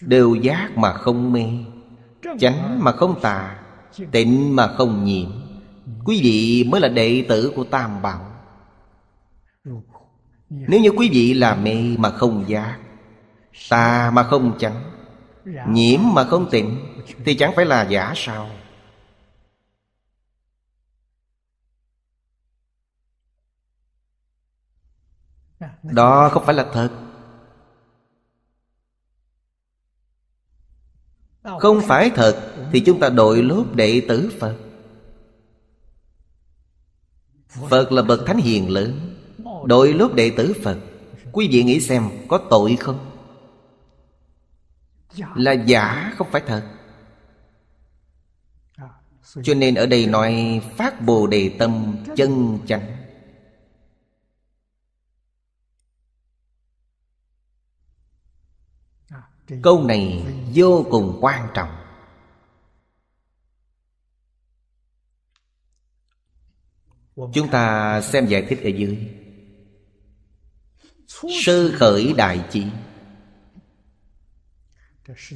S1: đều giác mà không mê chánh mà không tà tịnh mà không nhiễm quý vị mới là đệ tử của tam bảo nếu như quý vị là mê mà không giác Tà mà không chánh Nhiễm mà không tịnh Thì chẳng phải là giả sao
S2: Dạ, đó dạ. không phải là thật
S1: không phải thật thì chúng ta đội lốt đệ tử phật phật là bậc thánh hiền lớn đội lốt đệ tử phật quý vị nghĩ xem có tội không dạ. là giả không phải thật cho nên ở đây nói phát bồ đề tâm chân chánh câu này vô cùng quan trọng chúng ta xem giải thích ở dưới sơ khởi đại chí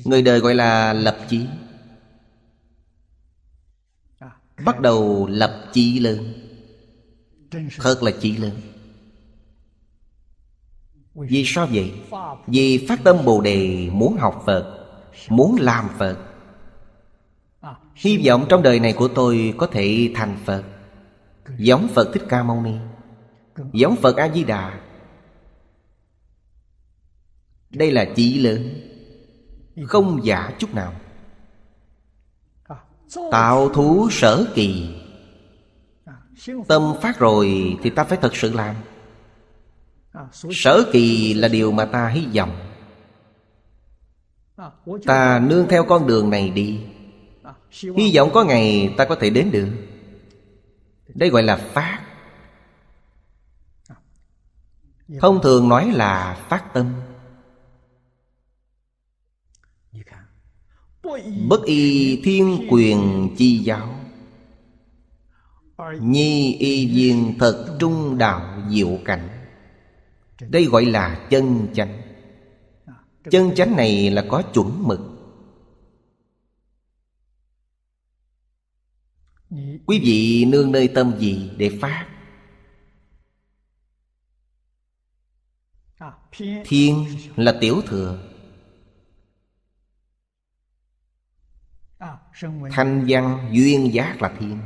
S1: người đời gọi là lập chí bắt đầu lập chí lớn thật là chí lớn vì sao vậy? Vì phát tâm Bồ Đề muốn học Phật Muốn làm Phật Hy vọng trong đời này của tôi có thể thành Phật Giống Phật Thích Ca Mâu Ni Giống Phật A-di-đà Đây là chỉ lớn Không giả chút nào Tạo thú sở kỳ Tâm phát rồi thì ta phải thật sự làm Sở kỳ là điều mà ta hy vọng Ta nương theo con đường này đi Hy vọng có ngày ta có thể đến được Đây gọi là phát Thông thường nói là phát tâm Bất y thiên quyền chi giáo Nhi y viên thật trung đạo diệu cảnh đây gọi là chân chánh chân chánh này là có chuẩn mực quý vị nương nơi tâm gì để phát thiên là tiểu thừa thanh văn duyên giác là thiên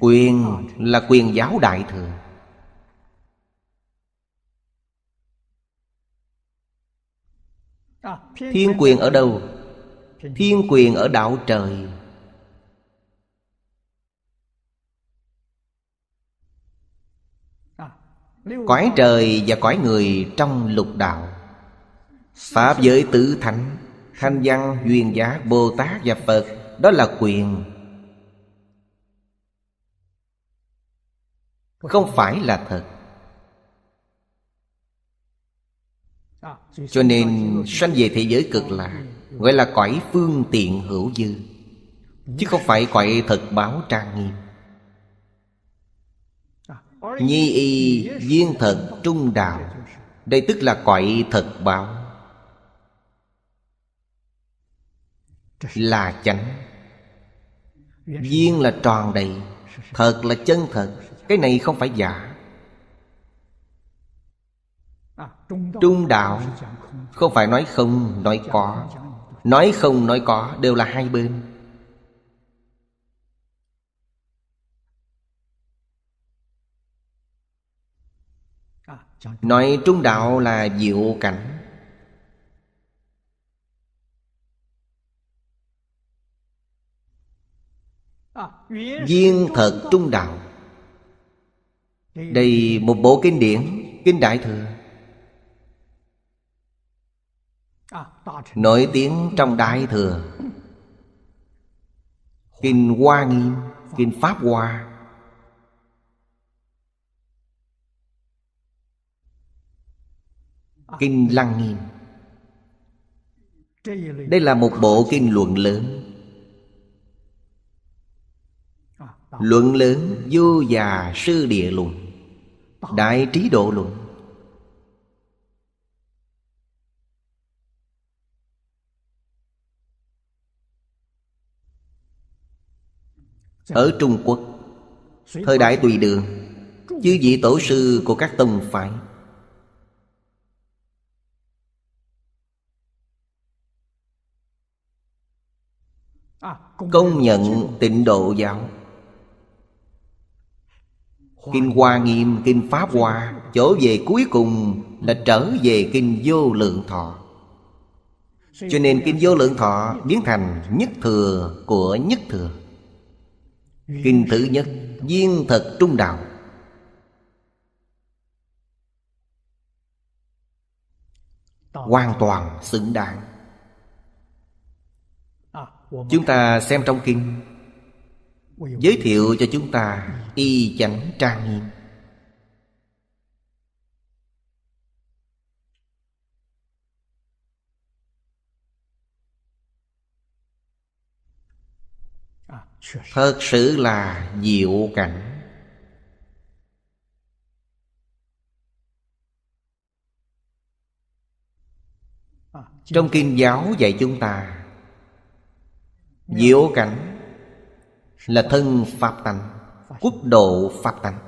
S1: quyền là quyền giáo đại thừa
S3: thiên quyền ở đâu
S1: thiên quyền ở đạo trời cõi trời và cõi người trong lục đạo pháp giới tứ thánh thanh văn duyên giá bồ tát và phật đó là quyền không phải là thật Cho nên sanh về thế giới cực lạc Gọi là cõi phương tiện hữu dư Chứ không phải cõi thật báo trang nghiêm
S2: Nhi y viên
S1: thần trung đạo Đây tức là cõi thật báo Là chánh Viên là tròn đầy Thật là chân thật Cái này không phải giả trung đạo không phải nói không nói có nói không nói có đều là hai bên nói trung đạo là diệu cảnh
S3: viên thật trung
S1: đạo đây một bộ kinh điển kinh đại thừa nổi tiếng trong đại thừa kinh hoa nghiêm kinh pháp hoa kinh lăng nghiêm đây là một bộ kinh luận lớn luận lớn vô già sư địa luận đại trí độ luận
S2: Ở Trung Quốc Thời đại tùy đường chứ
S1: vị tổ sư của các tông phái Công nhận tịnh độ giáo Kinh Hoa Nghiêm, Kinh Pháp Hoa Chỗ về cuối cùng là trở về Kinh Vô Lượng Thọ Cho nên Kinh Vô Lượng Thọ biến thành nhất thừa của nhất thừa kinh thứ nhất viên thật trung đạo hoàn toàn xứng đáng chúng ta xem trong kinh giới thiệu cho chúng ta y chánh trang nghiêm thật sự là diệu cảnh à, trong kinh giáo dạy chúng ta diệu cảnh là thân pháp tánh quốc độ pháp tánh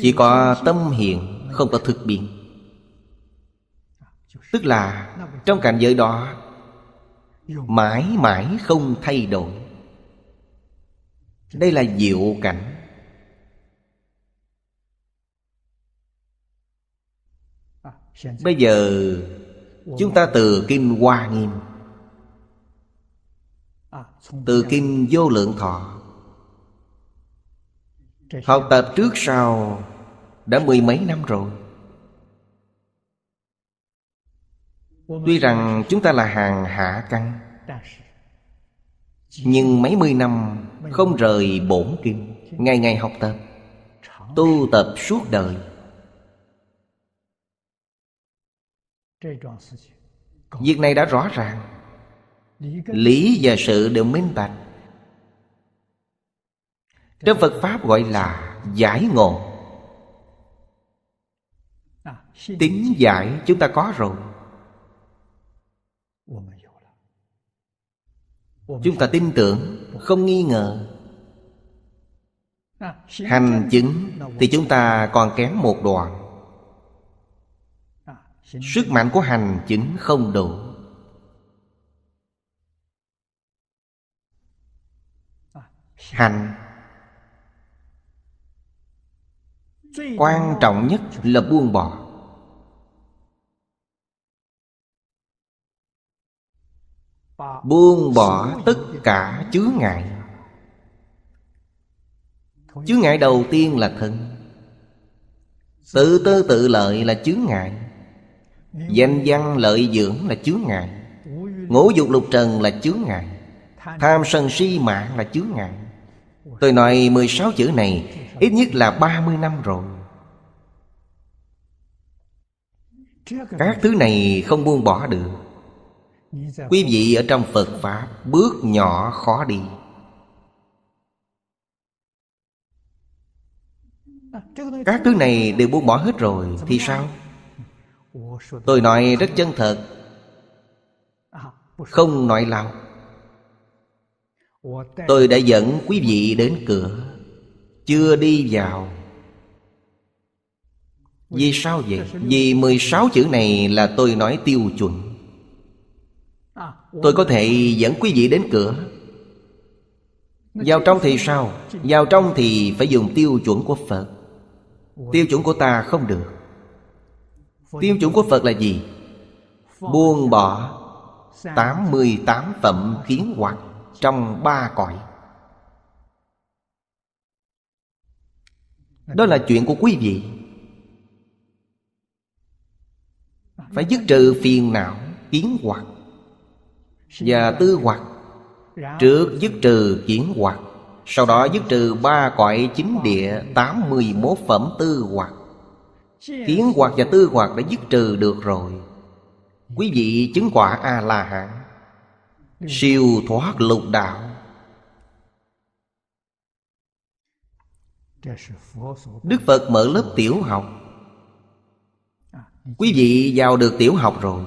S1: chỉ có tâm hiện không có thực biến à, tức là trong cảnh giới đó mãi mãi không thay đổi đây là diệu cảnh bây giờ chúng ta từ kinh hoa nghiêm từ kinh vô lượng thọ học tập trước sau đã mười mấy năm rồi tuy rằng chúng ta là hàng hạ căn nhưng mấy mươi năm không rời bổn kinh ngày ngày học tập tu tập suốt đời việc này đã rõ ràng lý và sự đều minh bạch trong phật pháp gọi là giải ngộ
S3: tính giải
S1: chúng ta có rồi chúng ta tin tưởng không nghi ngờ
S3: hành chứng thì chúng
S1: ta còn kém một đoạn sức mạnh của hành chứng không đủ hành
S2: quan trọng nhất
S1: là buông bỏ buông bỏ tất cả chướng ngại chướng ngại đầu tiên là thân tự tư tự lợi là chướng ngại danh văn lợi dưỡng là chướng ngại ngũ dục lục trần là chướng ngại tham sân si mạng là chướng ngại tôi nói 16 chữ này ít nhất là 30 năm rồi các thứ này không buông bỏ được Dạ, quý vị ở trong phật pháp bước nhỏ khó đi
S2: à, các thứ
S1: này đều buông bỏ hết rồi dạ, thì dạ. sao tôi nói rất chân thật à, không nói lao tôi đã dẫn quý vị đến cửa chưa đi vào vì sao vậy? Vì 16 chữ này là tôi nói tiêu chuẩn Tôi có thể dẫn quý vị đến cửa Vào trong thì sao? Vào trong thì phải dùng tiêu chuẩn của Phật Tiêu chuẩn của ta không được Tiêu chuẩn của Phật là gì? Buông bỏ 88 phẩm kiến hoạt Trong ba cõi Đó là chuyện của quý vị Phải dứt trừ phiền não kiến hoạt và tư hoặc Trước dứt trừ kiến hoặc Sau đó dứt trừ ba cõi chính địa Tám mười mốt phẩm tư hoặc Kiến hoặc và tư hoặc đã dứt trừ được rồi Quý vị chứng quả A-la-hán Siêu thoát lục đạo Đức Phật mở lớp tiểu học Quý vị vào được tiểu học rồi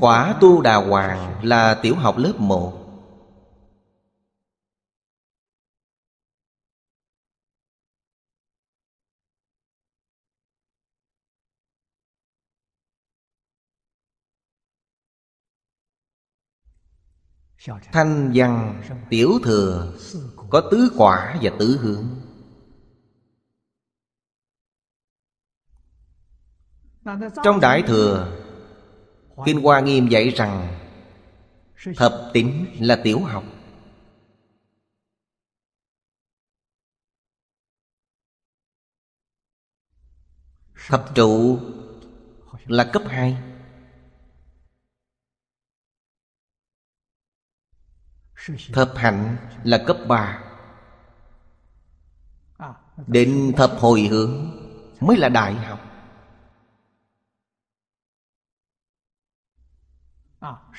S2: Quả tu đà hoàng là tiểu học lớp 1 Thanh
S1: văn tiểu thừa Có tứ quả và tứ hướng
S3: Trong đại thừa
S1: Kinh Hoa Nghiêm dạy rằng Thập tính là tiểu học
S2: Thập trụ là cấp 2
S1: Thập hạnh là cấp 3 Đến thập hồi hướng mới là đại học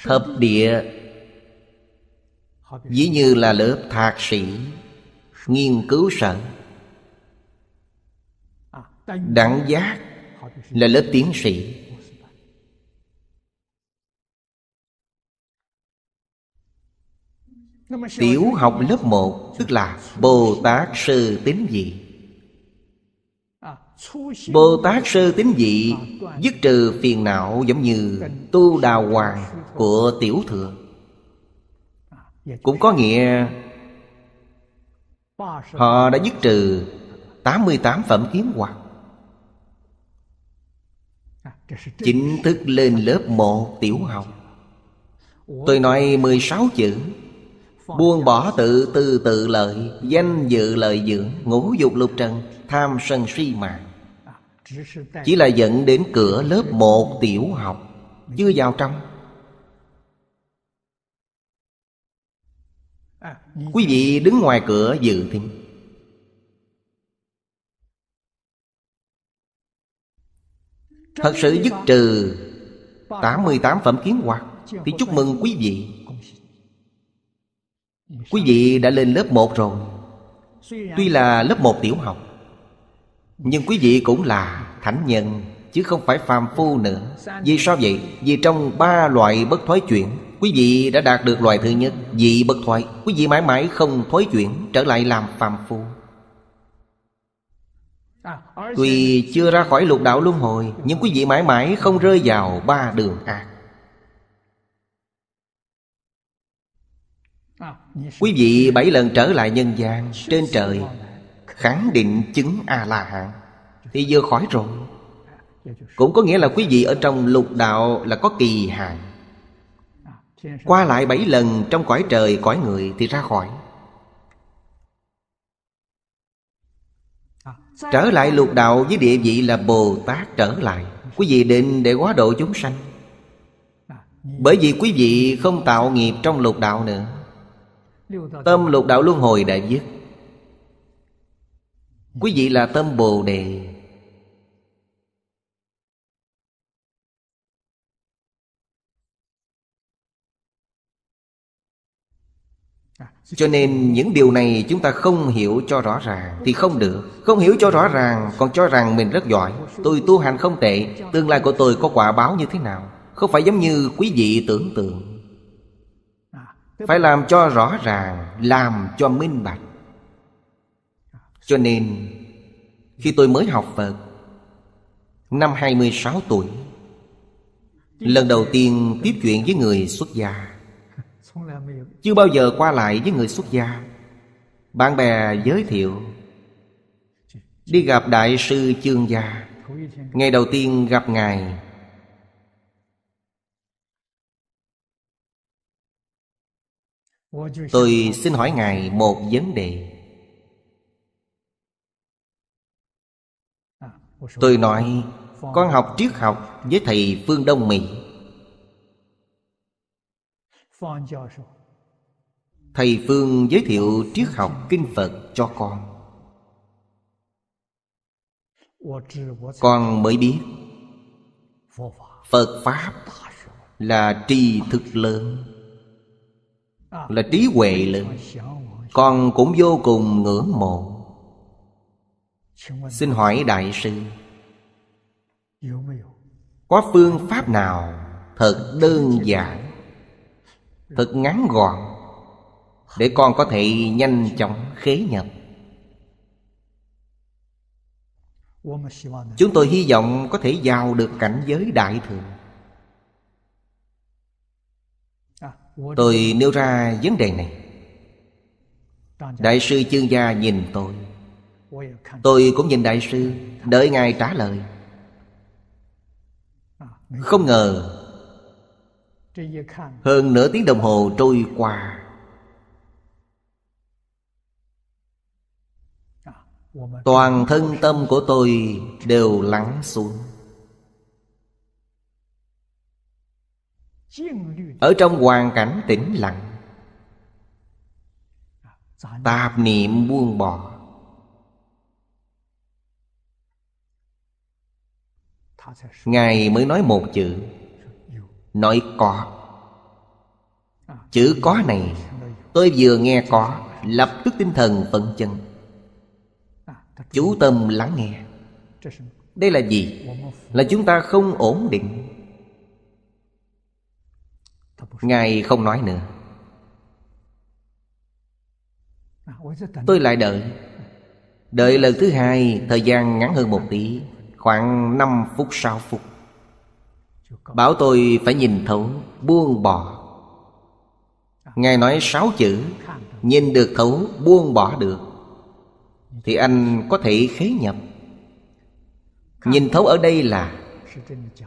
S1: Thập địa Dĩ như là lớp thạc sĩ Nghiên cứu sở
S2: Đẳng giác Là lớp tiến sĩ
S3: Tiểu học lớp
S1: 1 Tức là Bồ Tát Sư Tín Dị Bồ Tát sơ tính dị Dứt trừ phiền não giống như Tu đào hoàng của tiểu thừa Cũng có nghĩa
S3: Họ đã dứt
S1: trừ 88 phẩm kiếm hoặc Chính thức lên lớp 1 tiểu học Tôi nói 16 chữ Buông bỏ tự tư tự lợi Danh dự lợi dưỡng Ngũ dục lục trần Tham sân si mạng chỉ là dẫn đến cửa lớp 1 tiểu học Chưa vào trong Quý vị đứng ngoài cửa dự thì Thật sự dứt trừ 88 phẩm kiến hoạt
S2: Thì chúc mừng quý
S1: vị Quý vị đã lên lớp 1 rồi Tuy là lớp 1 tiểu học nhưng quý vị cũng là thánh nhân chứ không phải phàm phu nữa vì sao vậy vì trong ba loại bất thoái chuyển quý vị đã đạt được loại thứ nhất vị bất thoái quý vị mãi mãi không thoái chuyển trở lại làm phàm phu tuy chưa ra khỏi lục đạo luân hồi nhưng quý vị mãi mãi không rơi vào ba đường ác quý vị bảy lần trở lại nhân gian trên trời khẳng định chứng a la hán thì vừa khỏi rồi cũng có nghĩa là quý vị ở trong lục đạo là có kỳ hạn qua lại bảy lần trong cõi trời cõi người thì ra khỏi trở lại lục đạo với địa vị là bồ tát trở lại quý vị định để quá độ chúng sanh bởi vì quý vị không tạo nghiệp trong lục đạo nữa tâm lục đạo luân hồi đã dứt quý vị là
S2: tâm bồ đề cho nên những điều này chúng ta không hiểu cho rõ ràng thì không được không hiểu
S1: cho rõ ràng còn cho rằng mình rất giỏi tôi tu hành không tệ tương lai của tôi có quả báo như thế nào không phải giống như quý vị tưởng tượng phải làm cho rõ ràng làm cho minh bạch cho nên Khi tôi mới học Phật Năm 26 tuổi Lần đầu tiên tiếp chuyện với người xuất gia Chưa bao giờ qua lại với người xuất gia Bạn bè giới thiệu Đi gặp Đại sư Chương Gia Ngày đầu tiên gặp Ngài
S2: Tôi xin hỏi Ngài một vấn đề
S1: Tôi nói Con học triết học với thầy Phương Đông Mỹ Thầy Phương giới thiệu triết học kinh Phật cho con
S3: Con mới biết
S1: Phật Pháp là tri thức lớn Là trí huệ lớn Con cũng vô cùng ngưỡng mộ Xin hỏi Đại sư Có phương pháp nào thật đơn giản Thật ngắn gọn Để con có thể nhanh chóng khế nhập Chúng tôi hy vọng có thể vào được cảnh giới đại thừa Tôi nêu ra vấn đề này Đại sư chương gia nhìn tôi Tôi cũng nhìn đại sư Đợi Ngài trả lời Không ngờ Hơn nửa tiếng đồng hồ trôi qua Toàn thân tâm của tôi đều lắng xuống Ở trong hoàn cảnh tĩnh lặng Tạp niệm buông bỏ ngài mới nói một chữ nói có chữ có này tôi vừa nghe có lập tức tinh thần phấn chân chú tâm lắng nghe đây là gì là chúng ta không ổn định ngài không nói nữa tôi lại đợi đợi lần thứ hai thời gian ngắn hơn một tí Khoảng 5 phút 6 phút Bảo tôi phải nhìn thấu Buông bỏ Ngài nói sáu chữ Nhìn được thấu buông bỏ được Thì anh có thể khế nhập Nhìn thấu ở đây là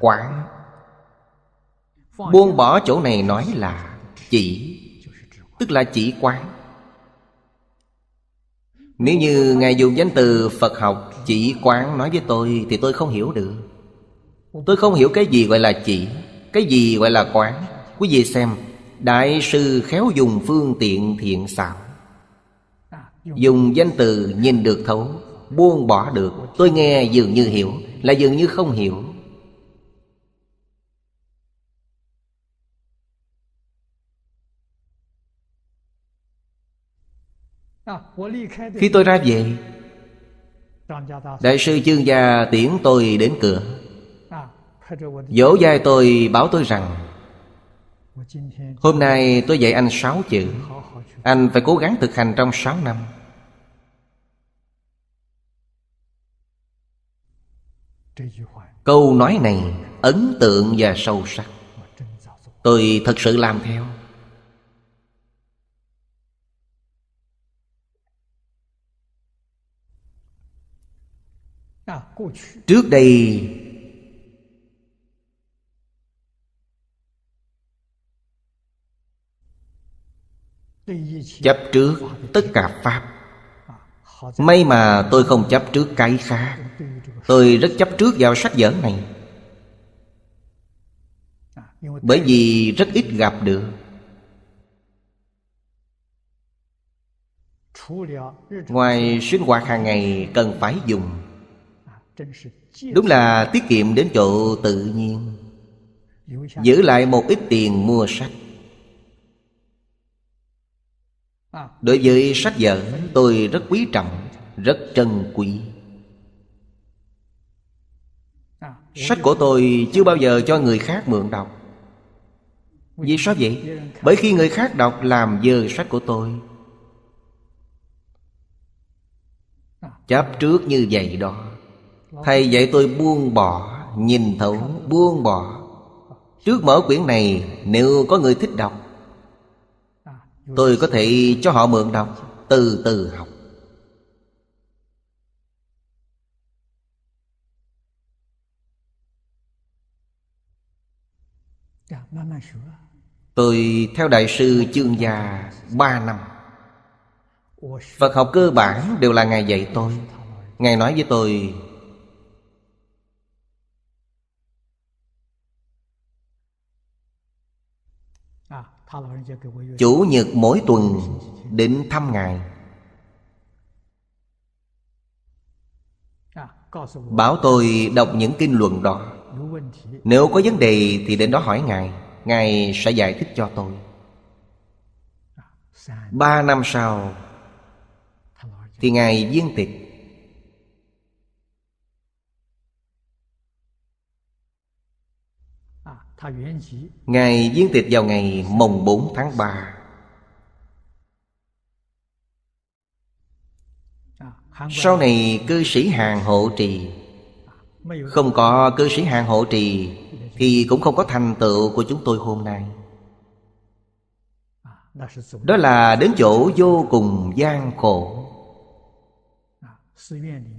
S1: Quán Buông bỏ chỗ này nói là Chỉ Tức là chỉ quán Nếu như Ngài dùng danh từ Phật học chỉ quán nói với tôi thì tôi không hiểu được Tôi không hiểu cái gì gọi là chỉ Cái gì gọi là quán Quý vị xem Đại sư khéo dùng phương tiện thiện xảo Dùng danh từ nhìn được thấu Buông bỏ được Tôi nghe dường như hiểu Là dường như không hiểu
S4: Khi tôi ra về Đại
S1: sư chương gia tiễn tôi đến cửa Dỗ dai tôi báo tôi rằng Hôm nay tôi dạy anh sáu chữ Anh phải cố gắng thực hành trong sáu năm Câu nói này ấn tượng và sâu sắc Tôi thật sự làm theo
S2: trước đây
S1: chấp trước tất cả pháp may mà tôi không chấp trước cái khác tôi rất chấp trước vào sách vở này bởi vì rất ít gặp được ngoài sinh hoạt hàng ngày cần phải dùng
S3: Đúng là tiết
S1: kiệm đến chỗ tự nhiên Giữ lại một ít tiền mua sách à. Đối với sách vở tôi rất quý trọng Rất trân quý à, Sách của tôi chưa bao giờ cho người khác mượn đọc Vì sao vậy? Bởi khi người khác đọc làm dơ sách của tôi à. Chấp trước như vậy đó Thầy dạy tôi buông bỏ Nhìn thấu buông bỏ Trước mở quyển này Nếu có người thích đọc Tôi có thể
S2: cho họ mượn đọc Từ từ học
S1: Tôi theo đại sư chương gia 3 năm Phật học cơ bản đều là Ngài dạy tôi Ngài nói với tôi
S4: Chủ nhật mỗi tuần
S1: đến thăm Ngài Bảo tôi đọc những kinh luận đó Nếu có vấn đề thì đến đó hỏi Ngài Ngài sẽ giải thích cho tôi Ba năm sau Thì Ngài viên tịch Ngày viên tịch vào ngày mùng 4 tháng 3 Sau này cư sĩ hàng hộ trì Không có cư sĩ hàng hộ trì Thì cũng không có thành tựu của chúng tôi hôm nay Đó là đến chỗ vô cùng gian khổ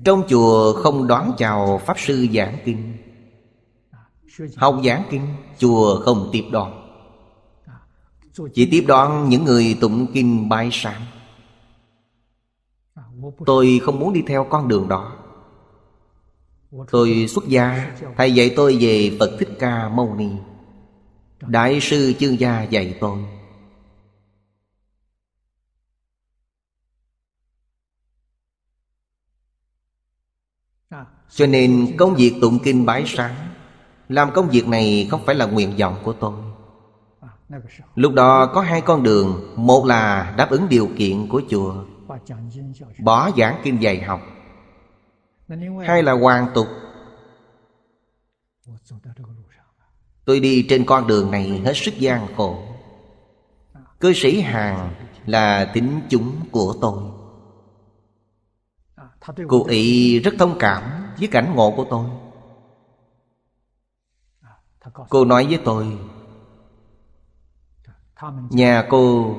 S1: Trong chùa không đoán chào Pháp Sư giảng kinh Học giảng kinh Chùa không tiếp đón Chỉ tiếp đón những người tụng kinh bái sáng Tôi không muốn đi theo con đường đó Tôi xuất gia Thầy dạy tôi về Phật Thích Ca Mâu Ni Đại sư chương gia dạy tôi Cho nên công việc tụng kinh bái sáng làm công việc này không phải là nguyện vọng của tôi à, Lúc đó có hai con đường Một là đáp ứng điều kiện của chùa Bỏ giảng kinh dạy học Hai là hoàn tục Tôi đi trên con đường này hết sức gian khổ à. Cư sĩ hàng là tính chúng của tôi
S4: à, Cụ
S1: ấy rất thông cảm với cảnh ngộ của tôi Cô nói với tôi
S3: Nhà cô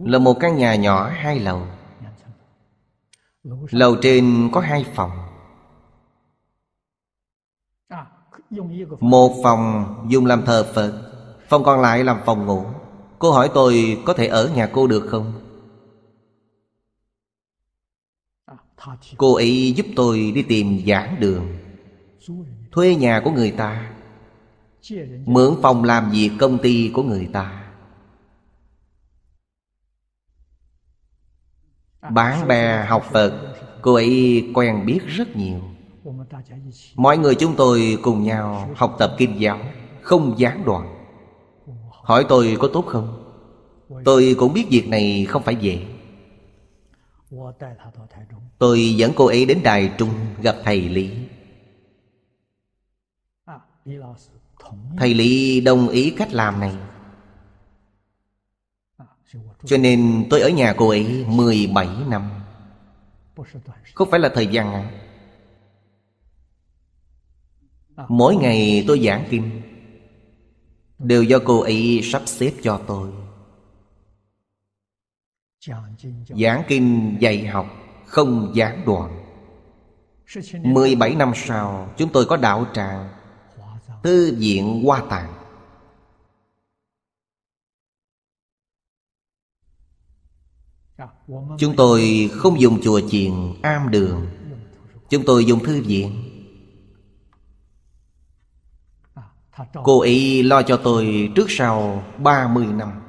S3: là một
S1: căn nhà nhỏ hai lầu Lầu trên có hai à, phòng
S3: Một phòng
S1: dùng làm thờ Phật Phòng còn lại làm phòng ngủ Cô hỏi tôi có thể ở nhà cô được không? À, cô ấy giúp tôi đi tìm giảng đường Thuê nhà của người ta Mượn phòng làm việc công ty của người ta Bạn bè học Phật Cô ấy quen biết rất nhiều Mọi người chúng tôi cùng nhau học tập kinh giáo Không gián đoạn Hỏi tôi có tốt không? Tôi cũng biết việc này không phải dễ Tôi dẫn cô ấy đến Đài Trung gặp thầy Lý Thầy Lý đồng ý cách làm này Cho nên tôi ở nhà cô ấy 17 năm Không phải là thời gian ngắn
S4: Mỗi ngày tôi
S1: giảng kinh Đều do cô ấy sắp xếp cho tôi Giảng kinh dạy học Không gián đoạn 17 năm sau Chúng tôi có đạo tràng Thư viện Hoa Tạng Chúng tôi không dùng chùa chiền am đường Chúng tôi dùng thư viện Cô ấy lo cho tôi trước sau ba mươi năm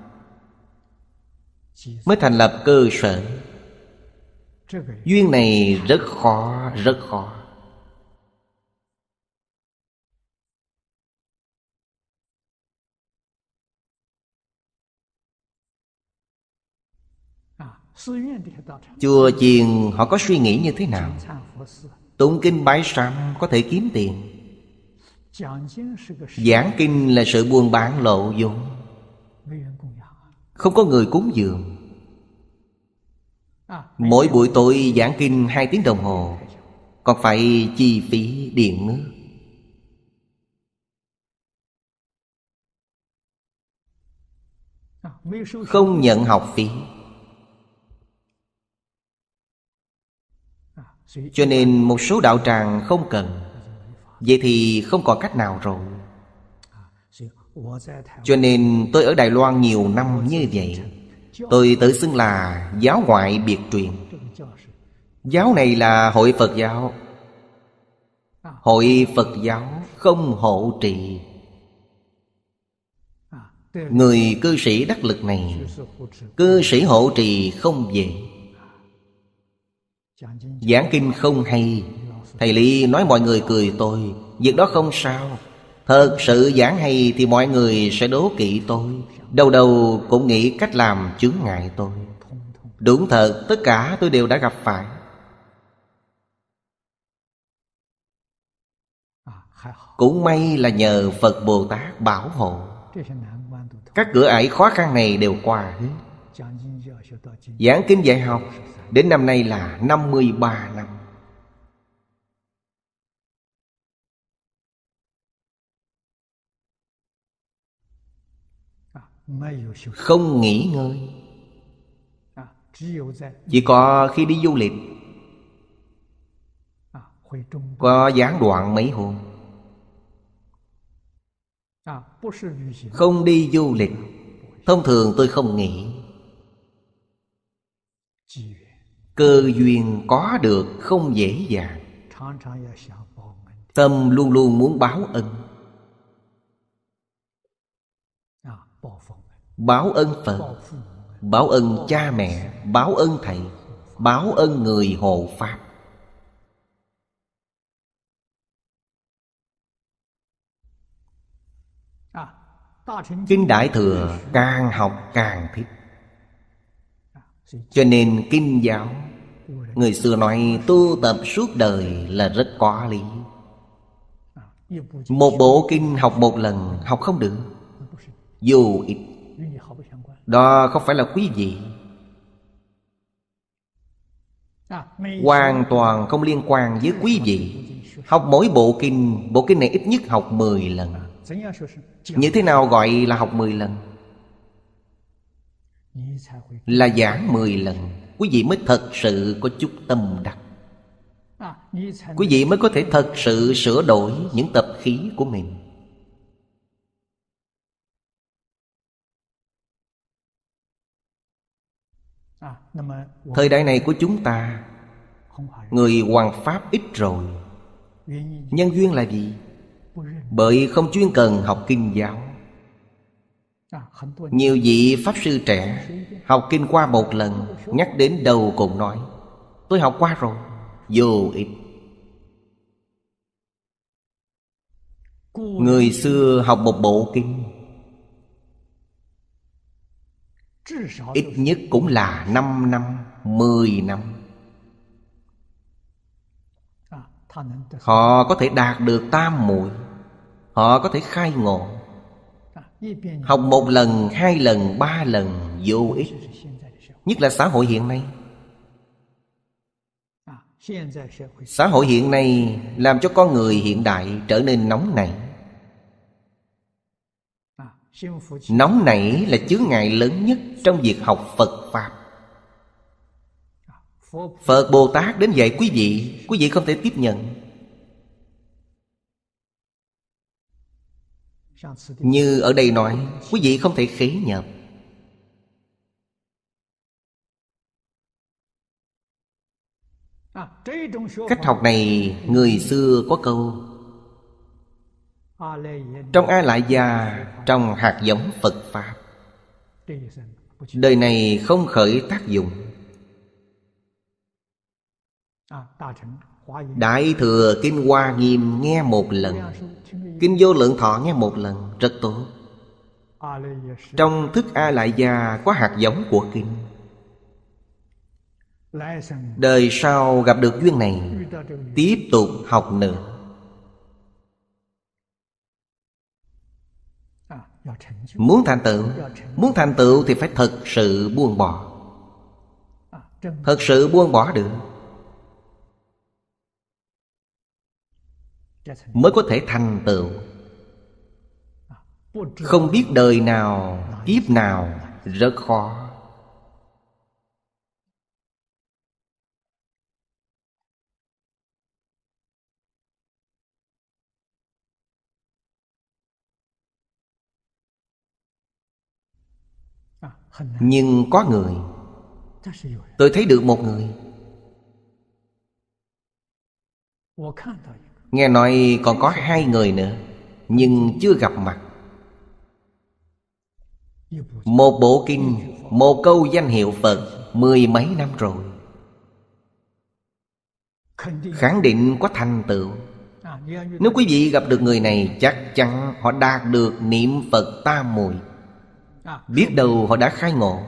S1: Mới thành lập cơ sở Duyên này rất khó,
S2: rất khó Chùa chiền họ có suy nghĩ như thế nào
S1: Tụng kinh bái sám có thể kiếm tiền Giảng kinh là sự buôn bán lộ dụng Không có người cúng dường Mỗi buổi tối giảng kinh 2 tiếng đồng hồ Còn phải chi phí điện nước
S2: Không nhận học phí Cho nên
S1: một số đạo tràng không cần Vậy thì không còn cách nào rồi Cho nên tôi ở Đài Loan nhiều năm như vậy Tôi tự xưng là giáo ngoại biệt truyền Giáo này là hội Phật giáo Hội Phật giáo không hộ trì
S3: Người cư sĩ đắc lực này
S1: Cư sĩ hộ trì không về Giảng kinh không hay Thầy Lý nói mọi người cười tôi Việc đó không sao Thật sự giảng hay thì mọi người sẽ đố kỵ tôi Đầu đầu cũng nghĩ cách làm chướng ngại tôi Đúng thật tất cả tôi đều đã gặp phải Cũng may là nhờ Phật Bồ Tát bảo hộ Các cửa ải khó khăn này đều qua hết Giảng kinh dạy học Đến năm nay là 53 năm
S2: Không nghỉ ngơi
S1: Chỉ có khi đi du lịch Có gián đoạn mấy hôm Không đi du lịch Thông thường tôi không nghỉ cơ duyên có được không dễ dàng tâm luôn luôn muốn báo ân báo ân phật báo ân cha mẹ báo ân thầy báo ân người hộ pháp
S2: kinh đại thừa càng học càng thích
S1: cho nên kinh giáo Người xưa nói tu tập suốt đời là rất có lý Một bộ kinh học một lần học không được Dù ít Đó không phải là quý vị Hoàn toàn không liên quan với quý vị Học mỗi bộ kinh Bộ kinh này ít nhất học 10 lần Như thế nào gọi là học 10 lần? Là giảng 10 lần quý vị mới thật sự có chút tâm đắc quý vị mới có thể thật sự sửa đổi những tập khí của mình thời đại này của chúng ta người hoàng pháp ít rồi nhân duyên là gì bởi không chuyên cần học kinh giáo nhiều vị Pháp Sư trẻ Học kinh qua một lần Nhắc đến đầu cùng nói Tôi học qua rồi Vô ích Người xưa học một bộ kinh Ít nhất cũng là 5 năm, 10 năm Họ có thể đạt được tam muội Họ có thể khai ngộ học một lần hai lần ba lần vô ích nhất là xã hội hiện nay xã hội hiện nay làm cho con người hiện đại trở nên nóng nảy nóng nảy là chướng ngại lớn nhất trong việc học phật pháp phật bồ tát đến dạy quý vị quý vị không thể tiếp nhận Như ở đây nói Quý vị không thể khế nhập Cách học này người xưa có câu Trong A Lại Gia Trong hạt giống Phật Pháp Đời này không khởi tác dụng Đại Thừa Kinh Hoa Nghiêm nghe một lần Kinh Vô Lượng Thọ nghe một lần Rất tốt Trong thức A Lại Gia có hạt giống của Kinh Đời sau gặp được duyên này Tiếp tục học nữa Muốn thành tựu Muốn thành tựu thì phải thật sự buông bỏ Thật sự buông bỏ được mới có thể thành tựu không biết đời nào kiếp nào rất khó
S2: nhưng có người
S1: tôi thấy được một người Nghe nói còn có hai người nữa Nhưng chưa gặp mặt Một bộ kinh Một câu danh hiệu Phật Mười mấy năm rồi Khẳng định có thành tựu Nếu quý vị gặp được người này Chắc chắn họ đạt được
S2: niệm Phật tam muội Biết đâu họ đã khai ngộ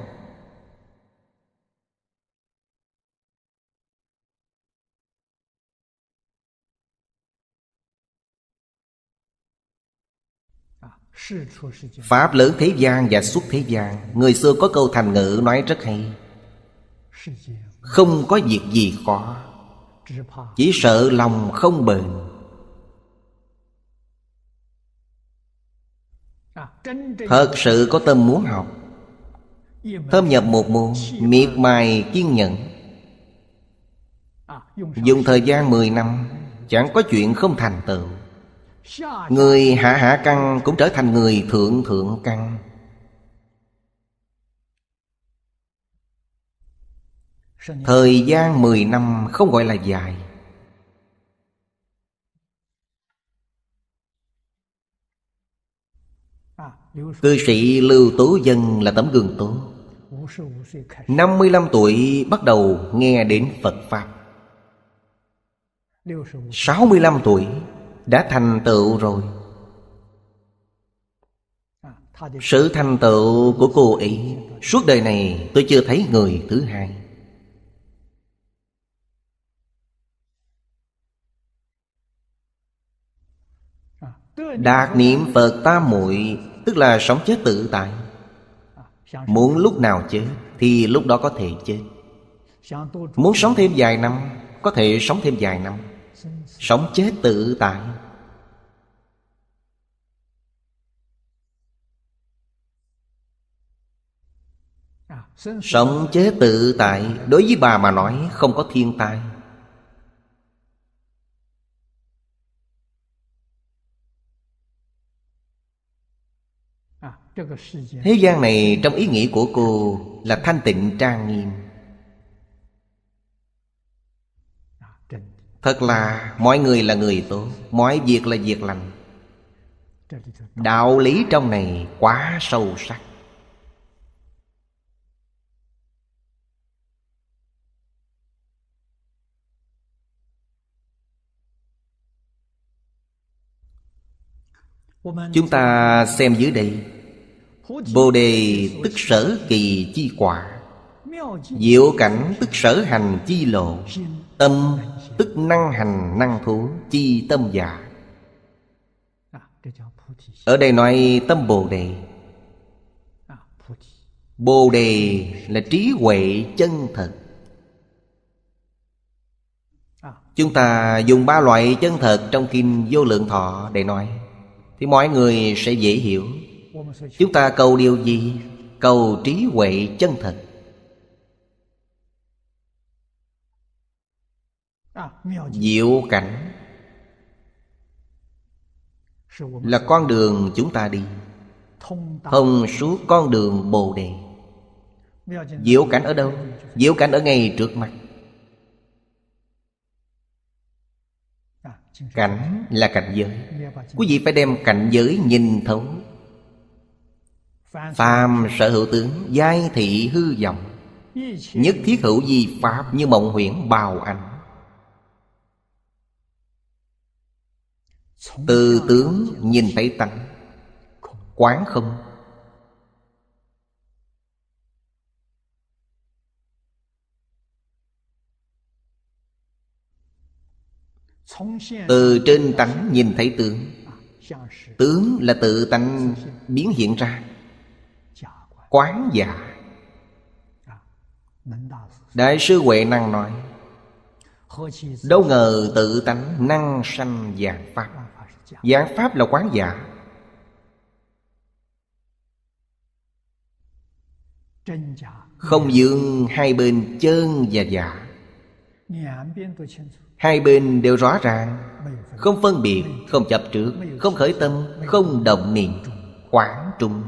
S3: Pháp
S1: lớn thế gian và xuất thế gian Người xưa có câu thành ngữ nói rất hay Không có việc gì khó Chỉ sợ lòng không bền
S3: à, Thật
S1: sự có tâm muốn học Thâm nhập một môn Miệt mài kiên nhẫn à, Dùng thời gian 10 năm Chẳng có chuyện không thành tựu Người hạ hạ căn cũng trở thành người thượng thượng căn Thời gian 10 năm không gọi là dài Cư sĩ Lưu Tố Dân là tấm gương tốt 55 tuổi bắt đầu nghe đến Phật Pháp 65 tuổi đã thành tựu rồi sự thành tựu của cô ấy Suốt đời này tôi chưa thấy người thứ hai
S2: Đạt niệm Phật
S1: tam muội Tức là sống chết tự tại Muốn lúc nào chết Thì lúc đó có thể chết Muốn sống thêm vài năm Có thể sống thêm vài năm sống chết tự tại sống chết tự tại đối với bà mà nói không có thiên tai
S4: thế gian này trong ý
S1: nghĩa của cô là thanh tịnh trang nghiêm Thật là mọi người là người tốt Mọi việc là việc lành Đạo lý
S2: trong này quá sâu sắc Chúng ta
S1: xem dưới đây
S2: Bồ đề
S1: tức sở kỳ chi quả Diệu cảnh tức sở hành chi lộ Tâm Tức năng hành năng thủ Chi tâm giả Ở đây nói tâm Bồ Đề Bồ Đề là trí huệ chân thật Chúng ta dùng ba loại chân thật trong Kinh Vô Lượng Thọ để nói Thì mọi người sẽ dễ hiểu Chúng ta cầu điều gì? Cầu trí huệ chân thật diệu cảnh là con đường chúng ta đi thông suốt con đường bồ đề diệu cảnh ở đâu diệu cảnh ở ngay trước mặt à, cảnh là cảnh giới quý vị phải đem cảnh giới nhìn thấu phàm sở hữu tướng giai thị hư vọng nhất thiết hữu di pháp như mộng huyễn bào ảnh từ tướng nhìn thấy tánh
S2: quán không
S3: từ trên tánh
S1: nhìn thấy tướng tướng là tự tánh biến hiện ra quán giả đại sư huệ năng nói đâu ngờ tự tánh năng sanh dạng pháp giảng pháp là quán giả
S3: dạ. không dương
S1: hai bên chân và giả dạ. hai bên đều rõ ràng không phân biệt không chập trước không khởi tâm không đồng niệm
S2: quảng trung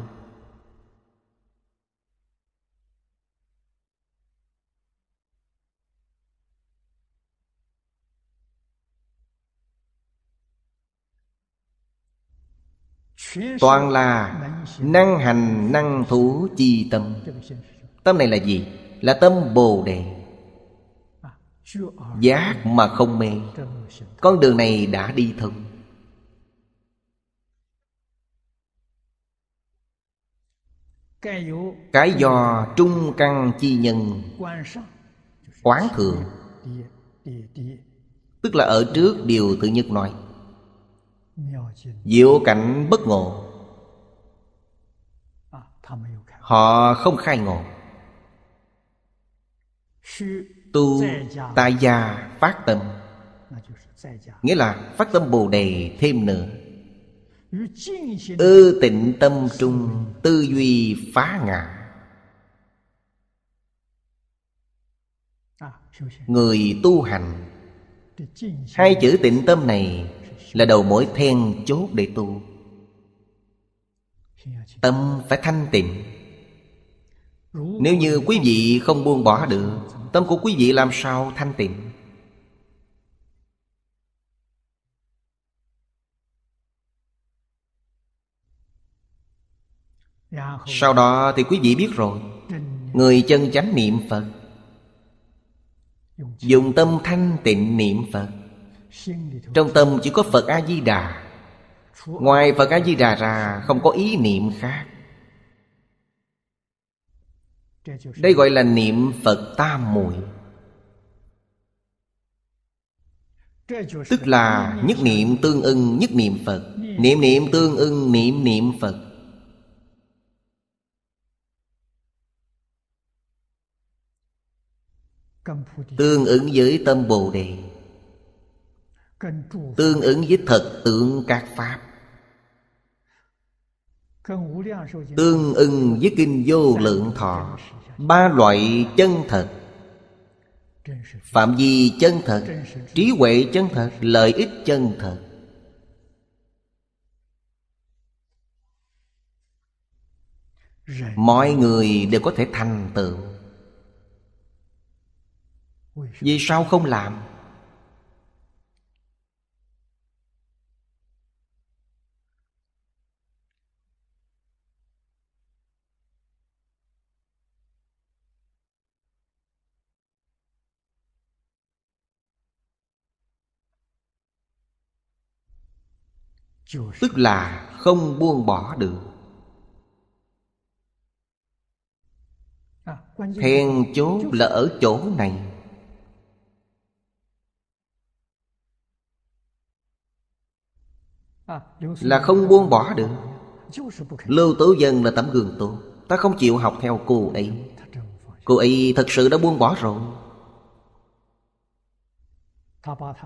S2: toàn
S1: là năng hành năng thủ chi tâm tâm này là gì là tâm bồ đề giác mà không mê con đường này đã đi thông cái do trung căn chi nhân quán thượng tức là ở trước điều tự nhất nói Diệu cảnh bất ngộ Họ không khai ngộ Tu tại gia phát tâm Nghĩa là phát tâm bồ đề thêm nữa Ư tịnh tâm trung tư duy phá ngã Người tu hành Hai chữ tịnh tâm này là đầu mối then chốt để tu tâm phải thanh tịnh nếu như quý vị không buông bỏ được tâm của quý vị làm sao thanh tịnh sau đó thì quý vị biết rồi người chân chánh niệm phật dùng tâm thanh tịnh niệm phật trong tâm chỉ có phật a di đà ngoài phật a di đà ra không có ý niệm khác đây gọi là niệm phật tam muội tức là nhất niệm tương ưng nhất niệm phật niệm niệm tương ưng niệm niệm phật tương ứng với tâm bồ đề tương ứng với thật tượng các pháp tương ứng với kinh vô lượng thọ ba loại chân thật phạm vi chân thật trí huệ chân thật lợi ích chân thật mọi người đều có thể thành tựu vì sao không làm
S2: tức là không buông bỏ được
S3: then
S1: chốt là ở chỗ này
S3: là không buông bỏ
S1: được lưu tố dân là tấm gương tốt ta không chịu học theo cô ấy cô ấy thật sự đã buông bỏ rồi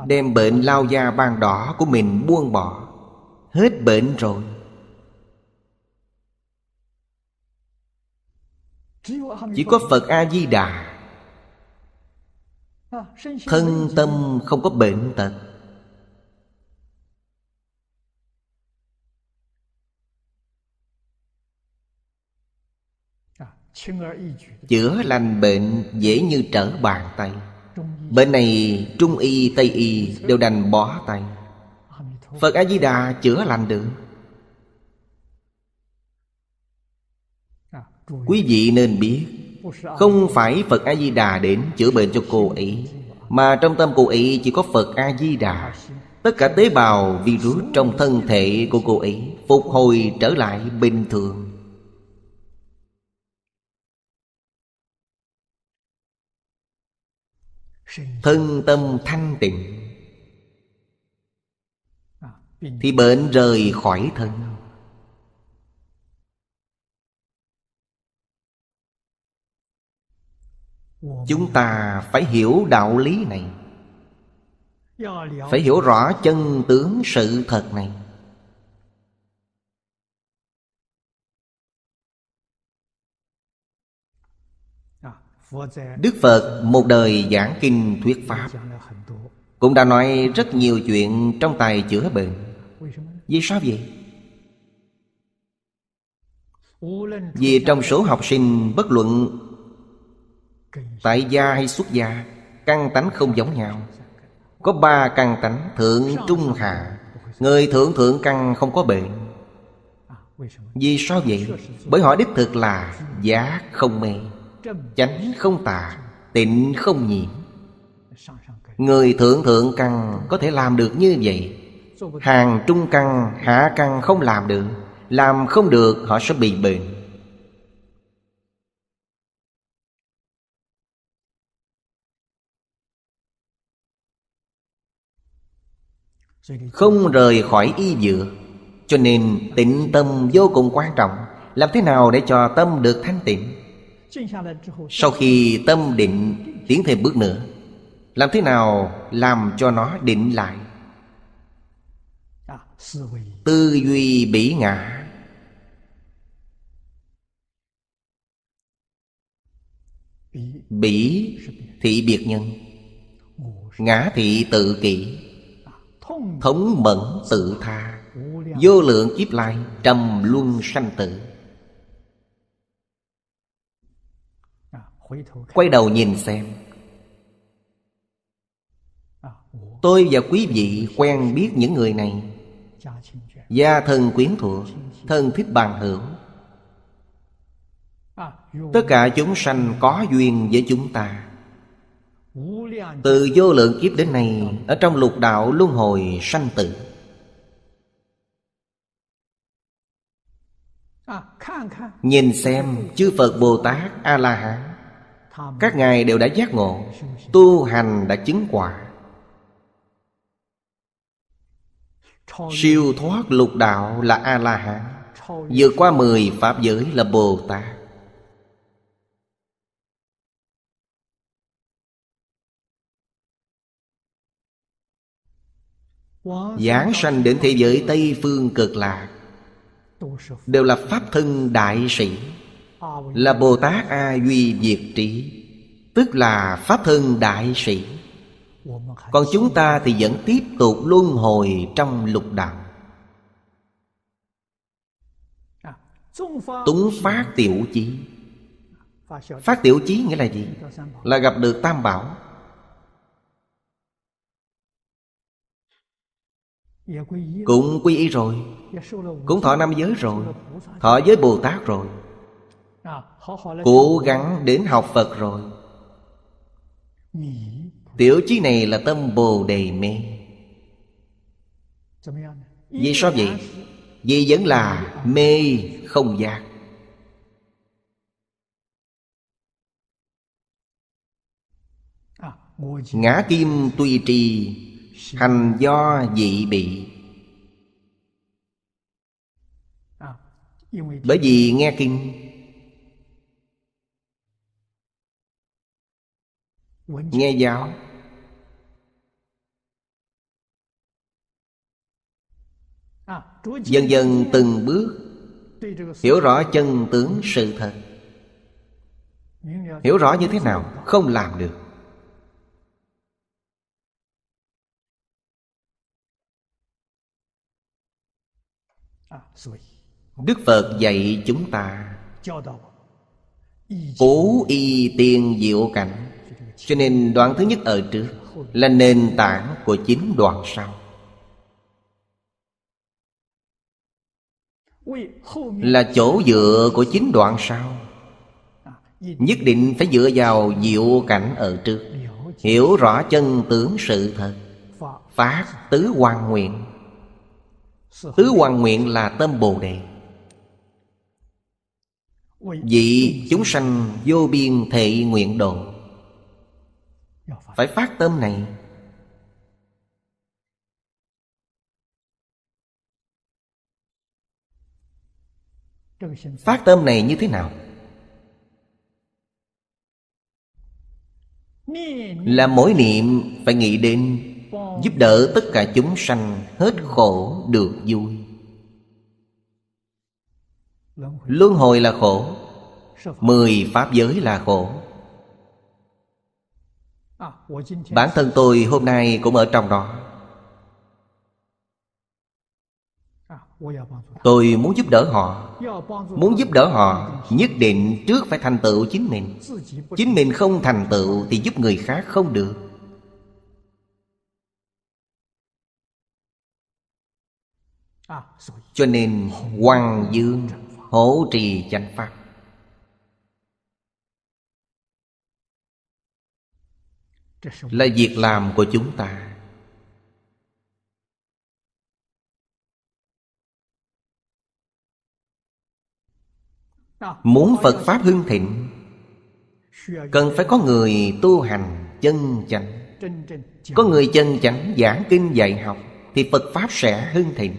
S1: đem bệnh lao da ban đỏ của mình buông bỏ hết bệnh rồi chỉ có phật a di đà thân tâm không có bệnh tật
S2: chữa lành bệnh
S1: dễ như trở bàn tay bệnh này trung y tây y đều đành bỏ tay Phật A-di-đà chữa lành được Quý vị nên biết Không phải Phật A-di-đà đến chữa bệnh cho cô ấy Mà trong tâm cô ấy chỉ có Phật A-di-đà Tất cả tế bào virus trong thân thể của cô ấy Phục hồi trở lại bình
S2: thường Thân tâm thanh tịnh thì bệnh rời khỏi thân
S1: Chúng ta phải hiểu đạo lý này
S4: Phải hiểu
S2: rõ chân tướng sự thật này Đức Phật
S1: một đời giảng kinh thuyết Pháp Cũng đã nói rất nhiều chuyện trong tài chữa bệnh vì sao vậy? Vì trong số học sinh bất luận Tại gia hay xuất gia Căn tánh không giống nhau Có ba căn tánh Thượng, trung, hạ Người thượng thượng căn không có bệnh Vì sao vậy? Bởi họ đích thực là Giá không mê Chánh không tà Tịnh không nhiễm Người thượng thượng căn Có thể làm được như vậy Hàng trung căn, hạ căn không làm được Làm không
S2: được họ sẽ bị bệnh
S1: Không rời khỏi y dựa Cho nên tịnh tâm vô cùng quan trọng Làm thế nào để cho tâm được thanh tịnh Sau khi tâm định tiến thêm bước nữa Làm thế nào làm cho nó định lại Tư duy bỉ ngã Bỉ thị biệt nhân Ngã thị tự kỷ Thống mẫn tự tha Vô lượng kiếp lai Trầm luân sanh tử Quay đầu nhìn xem Tôi và quý vị quen biết những người này Gia thân quyến thuộc Thân thích bằng hưởng à, Tất cả chúng sanh có duyên với chúng ta Từ vô lượng kiếp đến nay Ở trong lục đạo luân hồi sanh tử à, Nhìn xem chư Phật Bồ Tát A-la-hán Các ngài đều đã giác ngộ Tu hành đã chứng quả Siêu thoát lục đạo là A-la-hán Vượt qua
S2: mười Pháp giới là Bồ-Tát Giảng sanh đến thế
S1: giới Tây Phương cực lạc Đều là Pháp thân đại sĩ Là Bồ Tát A Duy Diệt Trí Tức là Pháp thân đại sĩ còn chúng ta thì vẫn tiếp tục luân hồi trong lục đạo
S4: à,
S3: Túng phát
S1: tiểu chí Phát tiểu chí nghĩa là gì? Là gặp được tam bảo
S3: Cũng quy y rồi Cũng thọ năm giới
S1: rồi Thọ giới Bồ Tát rồi
S3: à, Cố
S1: gắng đến học Phật rồi Tiểu trí này là tâm Bồ Đề mê Vì sao vậy? Vì vẫn là mê không giác Ngã kim tùy trì Hành do dị bị
S2: Bởi vì nghe kinh Nghe giáo
S4: Dần dần
S2: từng bước
S1: Hiểu rõ chân tướng sự thật Hiểu rõ như thế nào
S2: Không làm được Đức Phật
S1: dạy chúng ta Cố y tiên diệu cảnh Cho nên đoạn thứ nhất ở trước Là nền tảng của chín đoạn sau
S3: là chỗ
S1: dựa của chính đoạn sau nhất định phải dựa vào diệu cảnh ở trước hiểu rõ chân tướng sự thật phát tứ hoàng nguyện tứ hoàng nguyện là tâm bồ đề vì chúng sanh vô biên thệ nguyện độ
S2: phải phát tâm này phát tâm này như thế nào
S1: là mỗi niệm phải nghĩ đến giúp đỡ tất cả chúng sanh hết khổ được vui luân hồi là khổ mười pháp giới là khổ bản thân tôi hôm nay cũng ở trong đó Tôi muốn giúp đỡ họ Muốn giúp đỡ họ Nhất định trước phải thành tựu chính mình Chính mình không thành tựu Thì giúp người khác không được Cho nên Hoàng Dương hỗ trì chánh pháp
S2: Là việc làm của chúng ta Muốn Phật Pháp hưng thịnh Cần phải có
S1: người tu hành chân chánh Có người chân chánh giảng kinh dạy học Thì Phật Pháp sẽ hưng thịnh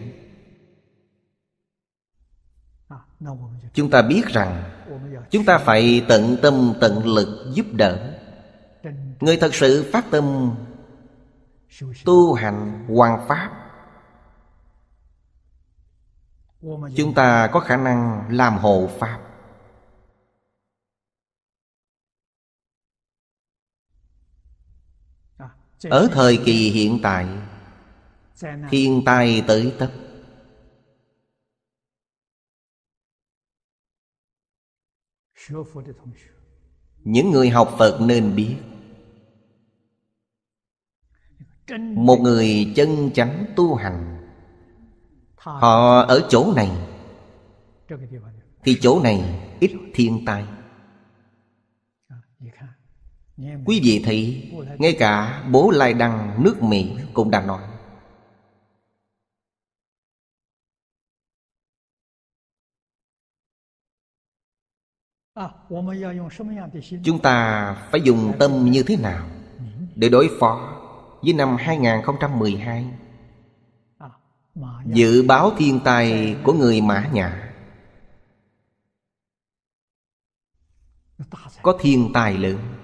S1: Chúng ta biết rằng Chúng ta phải tận tâm tận lực giúp đỡ Người thật sự phát tâm Tu hành hoàn pháp Chúng ta có khả năng làm hộ pháp
S3: Ở thời kỳ
S1: hiện tại Thiên tai tới tấp Những người học Phật nên biết Một người chân chánh tu hành Họ ở chỗ này Thì chỗ này ít thiên tai Quý vị thấy Ngay cả bố lai đăng nước Mỹ cũng đã nói
S2: Chúng ta phải dùng
S1: tâm như thế nào Để đối phó với năm 2012 Dự báo thiên tai của người Mã Nhã
S2: Có thiên tài lớn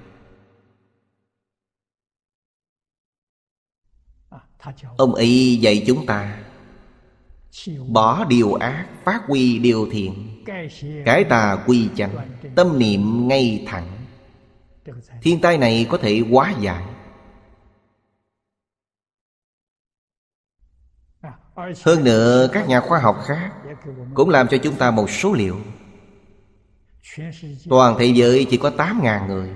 S2: ông ấy
S1: dạy chúng ta bỏ điều ác phát huy điều thiện cái tà quy chánh tâm niệm ngay thẳng thiên tai này có thể quá giải hơn nữa các nhà khoa học khác cũng làm cho chúng ta một số liệu toàn thế giới chỉ có 8.000 người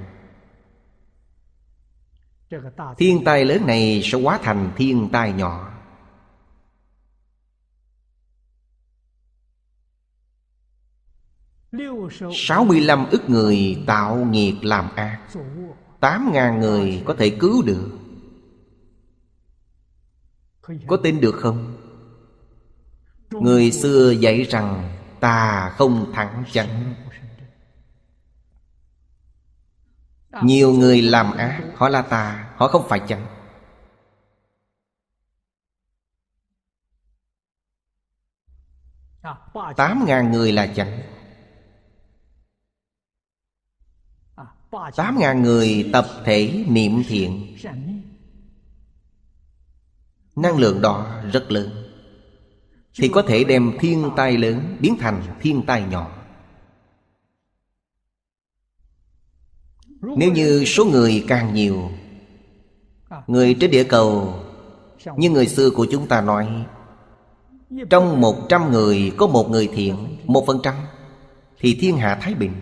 S1: thiên tai lớn này sẽ hóa thành thiên tai nhỏ sáu mươi lăm ức người tạo nghiệp làm ác tám ngàn người có thể cứu được có tin được không người xưa dạy rằng ta không thẳng chẳng Nhiều người làm ác Họ là tà Họ không phải chánh
S3: Tám ngàn người là chánh Tám ngàn người
S1: tập thể niệm thiện Năng lượng đó rất lớn Thì có thể đem thiên tai lớn Biến thành thiên tai nhỏ Nếu như số người càng nhiều Người trên địa cầu Như người xưa của chúng ta nói Trong một trăm người có một người thiện Một phần trăm Thì thiên hạ thái bình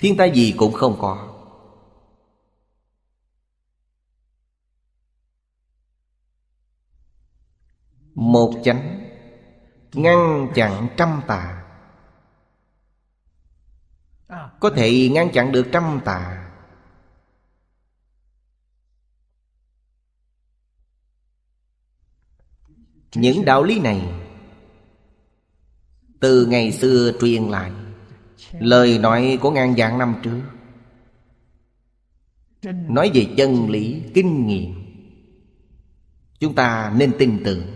S1: Thiên tai gì cũng không có Một chánh Ngăn chặn trăm tà À. có thể ngăn chặn được trăm tà những đạo lý này từ ngày xưa truyền lại lời nói của ngàn vạn năm trước nói về chân lý kinh nghiệm chúng ta nên tin tưởng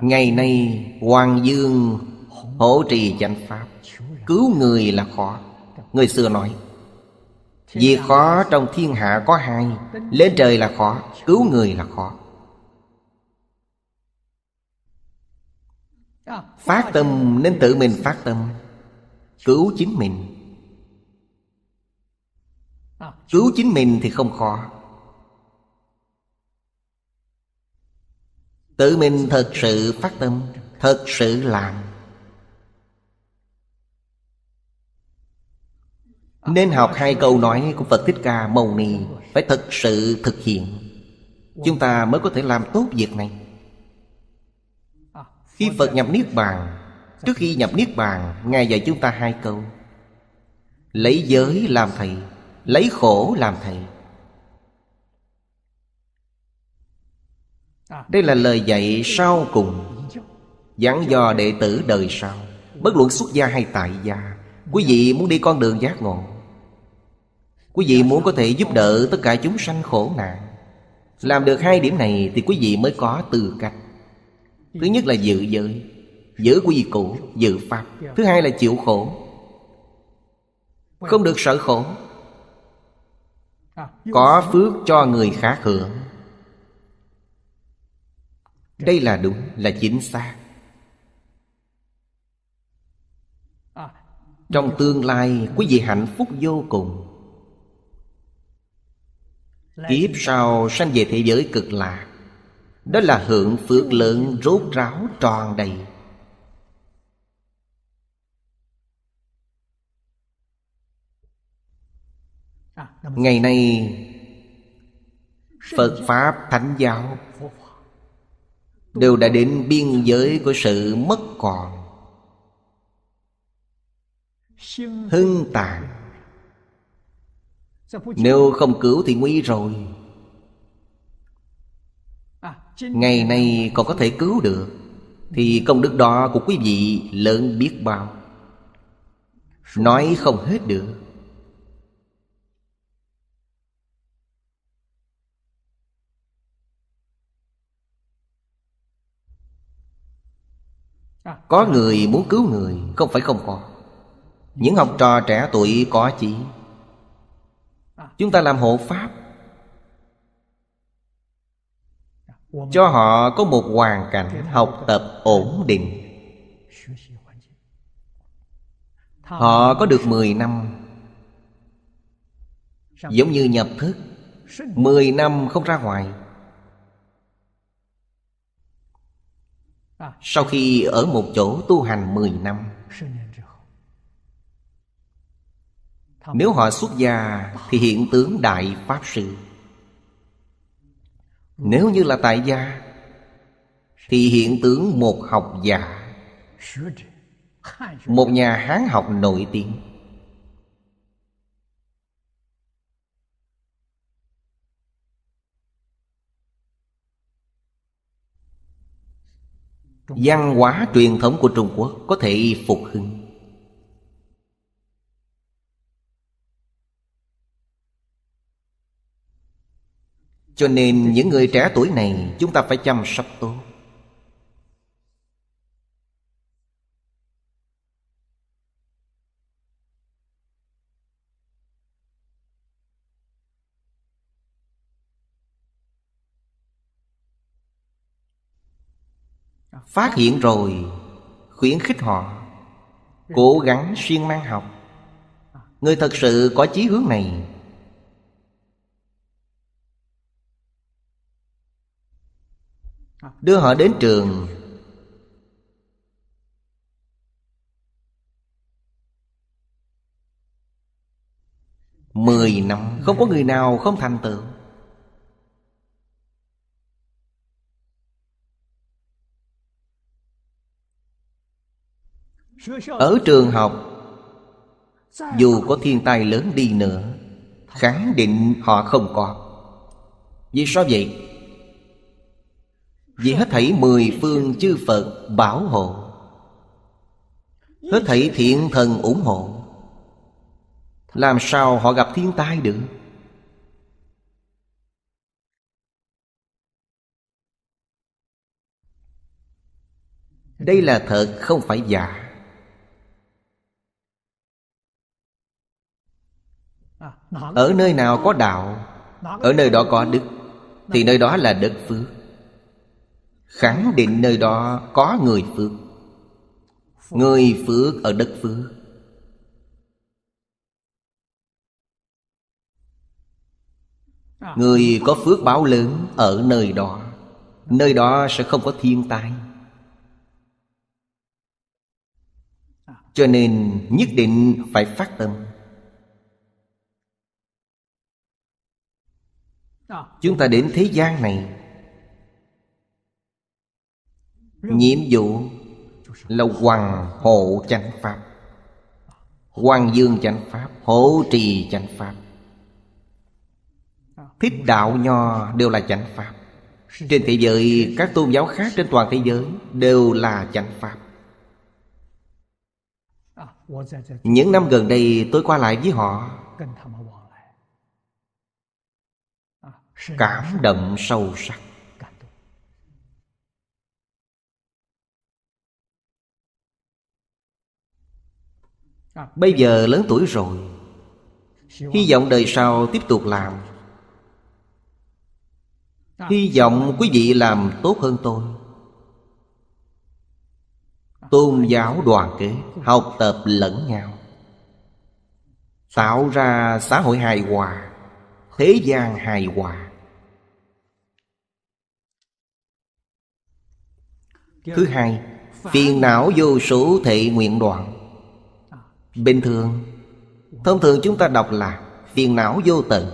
S1: Ngày nay Hoàng Dương hỗ trì chánh Pháp Cứu người là khó Người xưa nói vì khó trong thiên hạ có hai Lên trời là khó Cứu người là khó Phát tâm nên tự mình phát tâm Cứu chính mình Cứu chính mình thì không khó Tự mình thật sự phát tâm Thật sự làm Nên học hai câu nói của Phật Thích Ca Mâu Ni Phải thật sự thực hiện Chúng ta mới có thể làm tốt việc này Khi Phật nhập Niết Bàn Trước khi nhập Niết Bàn Ngài dạy chúng ta hai câu Lấy giới làm thầy Lấy khổ làm thầy Đây là lời dạy sau cùng Giảng do đệ tử đời sau Bất luận xuất gia hay tại gia Quý vị muốn đi con đường giác ngộ Quý vị muốn có thể giúp đỡ tất cả chúng sanh khổ nạn Làm được hai điểm này thì quý vị mới có tư cách Thứ nhất là dự giới Giữ quý vị cũ, dự pháp Thứ hai là chịu khổ Không được sợ khổ Có phước cho người khác hưởng đây là đúng là chính xác trong tương lai quý vị hạnh phúc vô cùng kiếp sau sanh về thế giới cực lạc đó là hưởng phước lớn rốt ráo tròn đầy ngày nay phật pháp thánh giáo đều đã đến biên giới của sự mất còn hưng tàn nếu không cứu thì nguy rồi ngày nay còn có thể cứu được thì công đức đó của quý vị lớn biết bao nói không hết được
S2: Có người muốn cứu người
S1: Không phải không có Những học trò trẻ tuổi có chỉ Chúng ta làm hộ pháp Cho họ có một hoàn cảnh học tập ổn định
S4: Họ có
S1: được 10 năm Giống như nhập thức 10 năm không ra ngoài Sau khi ở một chỗ tu hành 10 năm Nếu họ xuất gia Thì hiện tướng Đại Pháp Sư Nếu như là tại gia Thì hiện tướng một học giả Một nhà Hán học nổi tiếng văn hóa truyền thống của trung quốc có thể phục hưng cho nên những người trẻ tuổi này chúng ta phải
S2: chăm sóc tốt phát hiện rồi khuyến khích họ
S1: cố gắng xuyên mang học người thật sự có chí hướng này
S2: đưa họ đến trường mười
S1: năm không có người nào không thành tựu
S2: Ở trường học Dù
S1: có thiên tai lớn đi nữa Khẳng định họ không có Vì sao vậy? Vì hết thảy mười phương chư Phật bảo hộ Hết thảy thiện thần ủng hộ Làm sao họ gặp thiên tai được Đây là thật không phải giả ở nơi nào có đạo
S4: ở nơi đó có đức
S1: thì nơi đó là đất phước khẳng định nơi đó có người phước người phước ở đất phước người có phước báo lớn ở nơi đó nơi đó sẽ không có thiên tai cho nên nhất định phải phát tâm chúng ta đến thế gian này nhiệm vụ là hoàng hộ chánh pháp hoàng dương chánh pháp hộ trì chánh pháp thích đạo nho đều là chánh pháp trên thế giới các tôn giáo khác trên toàn thế giới đều là chánh pháp những năm gần đây tôi qua lại với họ
S2: cảm động sâu à, sắc bây giờ lớn tuổi rồi hy vọng đời sau
S1: tiếp tục làm à, hy vọng quý vị làm tốt hơn tôi à, tôn giáo đoàn kết học tập lẫn nhau tạo ra xã hội hài hòa thế gian hài hòa Thứ hai Phiền não vô số thể nguyện đoạn Bình thường Thông thường chúng ta đọc là Phiền não vô tận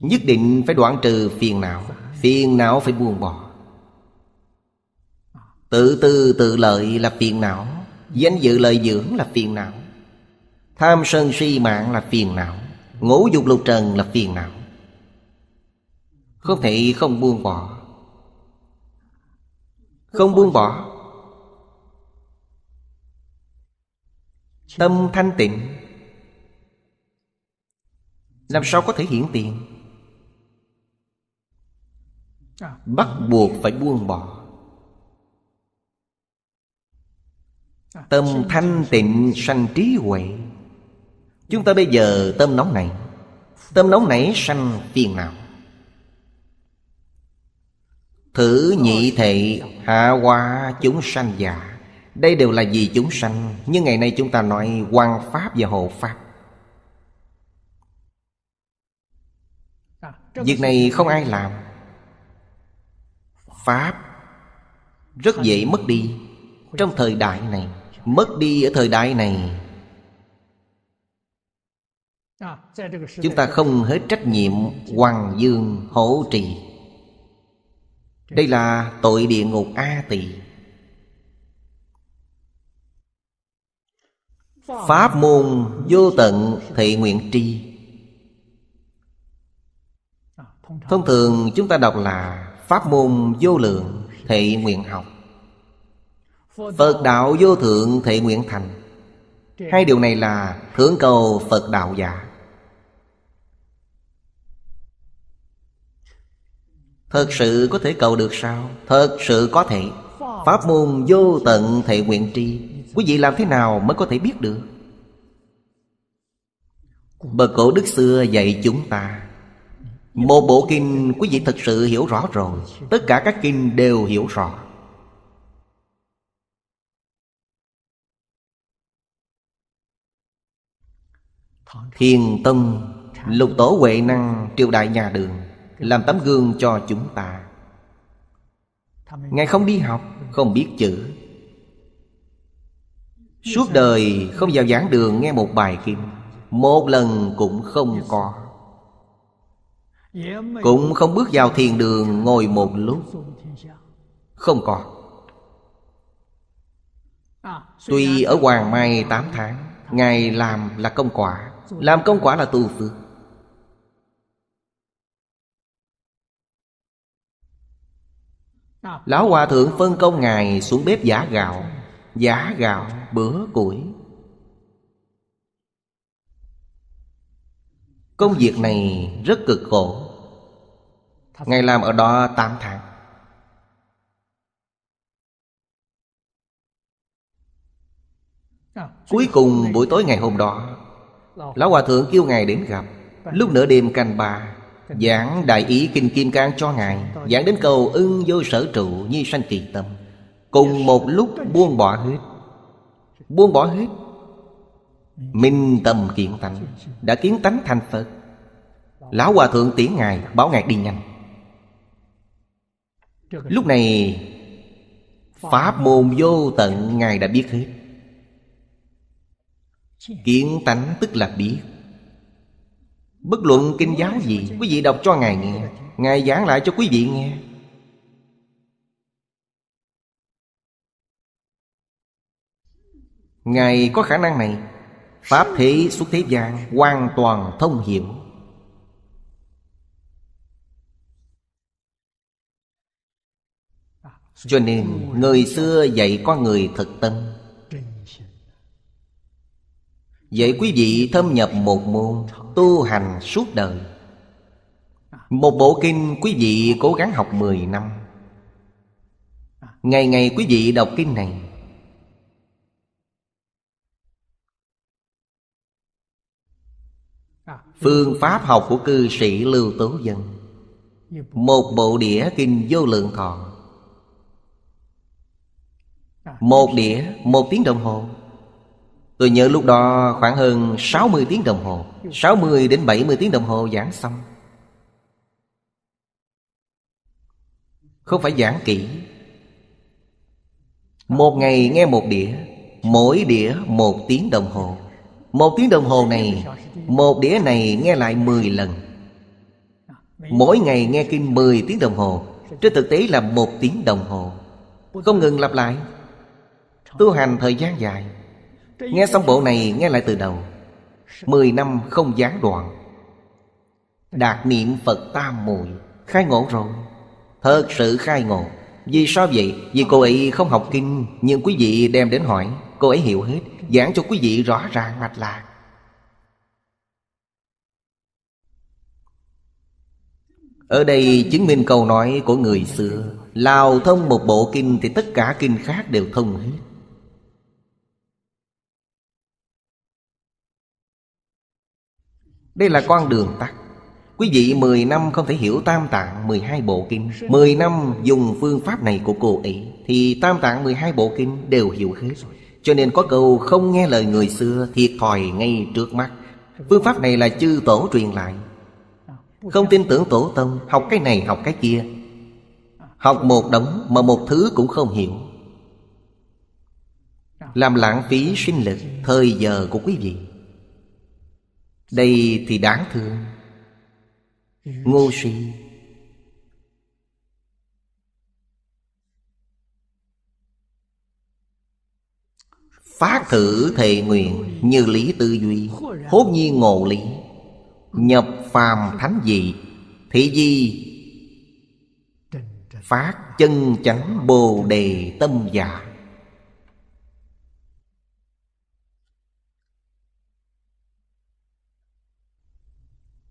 S1: Nhất định phải đoạn trừ phiền não Phiền não phải buông bỏ Tự tư tự lợi là phiền não Danh dự lợi dưỡng là phiền não Tham sân si mạng là phiền não Ngũ dục lục trần là phiền não Không thể không buông bỏ Không buông bỏ Tâm thanh tịnh Làm sao có thể hiển tiền Bắt buộc phải buông bỏ Tâm thanh tịnh sanh trí huệ Chúng ta bây giờ tâm nóng này Tâm nóng nảy sanh phiền não Thử nhị thị hạ hoa chúng sanh giả Đây đều là gì chúng sanh Nhưng ngày nay chúng ta nói quan pháp và hộ pháp
S4: Việc này không ai
S1: làm Pháp Rất dễ mất đi Trong thời đại này Mất đi ở thời đại này chúng ta không hết trách nhiệm hoàng dương hổ trì đây là tội địa ngục a tỳ pháp môn vô tận thị nguyện tri à, thông thường chúng ta đọc là pháp môn vô lượng thị nguyện học phật đạo vô thượng thị nguyện thành hai điều này là thưởng cầu phật đạo giả Thật sự có thể cầu được sao Thật sự có thể Pháp môn vô tận thể nguyện tri Quý vị làm thế nào mới có thể biết được Bậc cổ đức xưa dạy chúng ta Một bộ kinh quý vị thật sự hiểu rõ rồi
S2: Tất cả các kinh đều hiểu rõ Thiền
S1: Tông Lục Tổ Huệ Năng Triều Đại Nhà Đường làm tấm gương cho chúng ta ngài không đi học không biết chữ suốt đời không vào giảng đường nghe một bài kinh một lần cũng không có cũng không bước vào thiền đường ngồi một lúc không có tuy ở hoàng mai tám tháng ngài làm là công quả làm công quả là tu phước Lão Hòa Thượng phân công ngài xuống bếp giả gạo Giả gạo bữa củi Công việc này rất cực khổ Ngài làm ở đó 8 tháng Cuối cùng buổi tối ngày hôm đó Lão Hòa Thượng kêu Ngài đến gặp Lúc nửa đêm canh ba Giảng đại ý kinh kim cang cho ngài Giảng đến cầu ưng vô sở trụ như sanh kỳ tâm Cùng một lúc buông bỏ hết Buông bỏ hết Minh tâm kiện tánh Đã kiến tánh thành Phật Lão Hòa Thượng tiễn Ngài Báo Ngài đi nhanh Lúc này Pháp môn vô tận Ngài đã biết hết Kiến tánh tức là biết Bất luận kinh giáo gì Quý vị đọc cho Ngài nghe Ngài giảng lại cho quý vị nghe Ngài có khả năng này Pháp thế xuất thế gian Hoàn toàn thông hiểu Cho nên người xưa dạy con người thực tâm Vậy quý vị thâm nhập một môn tu hành suốt đời Một bộ kinh quý vị cố gắng học 10 năm Ngày ngày quý vị đọc kinh này Phương pháp học của cư sĩ Lưu Tố Dân Một bộ đĩa kinh vô lượng thọ Một đĩa, một tiếng đồng hồ Tôi nhớ lúc đó khoảng hơn 60 tiếng đồng hồ 60 đến 70 tiếng đồng hồ giảng xong Không phải giảng kỹ Một ngày nghe một đĩa Mỗi đĩa một tiếng đồng hồ Một tiếng đồng hồ này Một đĩa này nghe lại 10 lần Mỗi ngày nghe kinh 10 tiếng đồng hồ Trên thực tế là một tiếng đồng hồ Không ngừng lặp lại Tu hành thời gian dài Nghe xong bộ này nghe lại từ đầu Mười năm không gián đoạn Đạt niệm Phật tam muội Khai ngộ rồi Thật sự khai ngộ Vì sao vậy? Vì cô ấy không học kinh Nhưng quý vị đem đến hỏi Cô ấy hiểu hết Giảng cho quý vị rõ ràng mạch lạc Ở đây chứng minh câu nói của người xưa Lào thông một bộ kinh Thì tất cả kinh khác đều thông hết Đây là con đường tắt Quý vị 10 năm không thể hiểu tam tạng 12 bộ kinh 10 năm dùng phương pháp này của cô ấy Thì tam tạng 12 bộ kinh đều hiểu hết Cho nên có câu không nghe lời người xưa Thiệt thòi ngay trước mắt Phương pháp này là chư tổ truyền lại Không tin tưởng tổ tông Học cái này học cái kia Học một đống mà một thứ cũng không hiểu Làm lãng phí sinh lực Thời giờ của quý vị đây thì
S2: đáng thương ngô si
S1: Phát thử thề nguyện như lý tư duy Hốt nhiên ngộ lý Nhập phàm thánh dị Thị di Phát chân chánh bồ đề tâm giả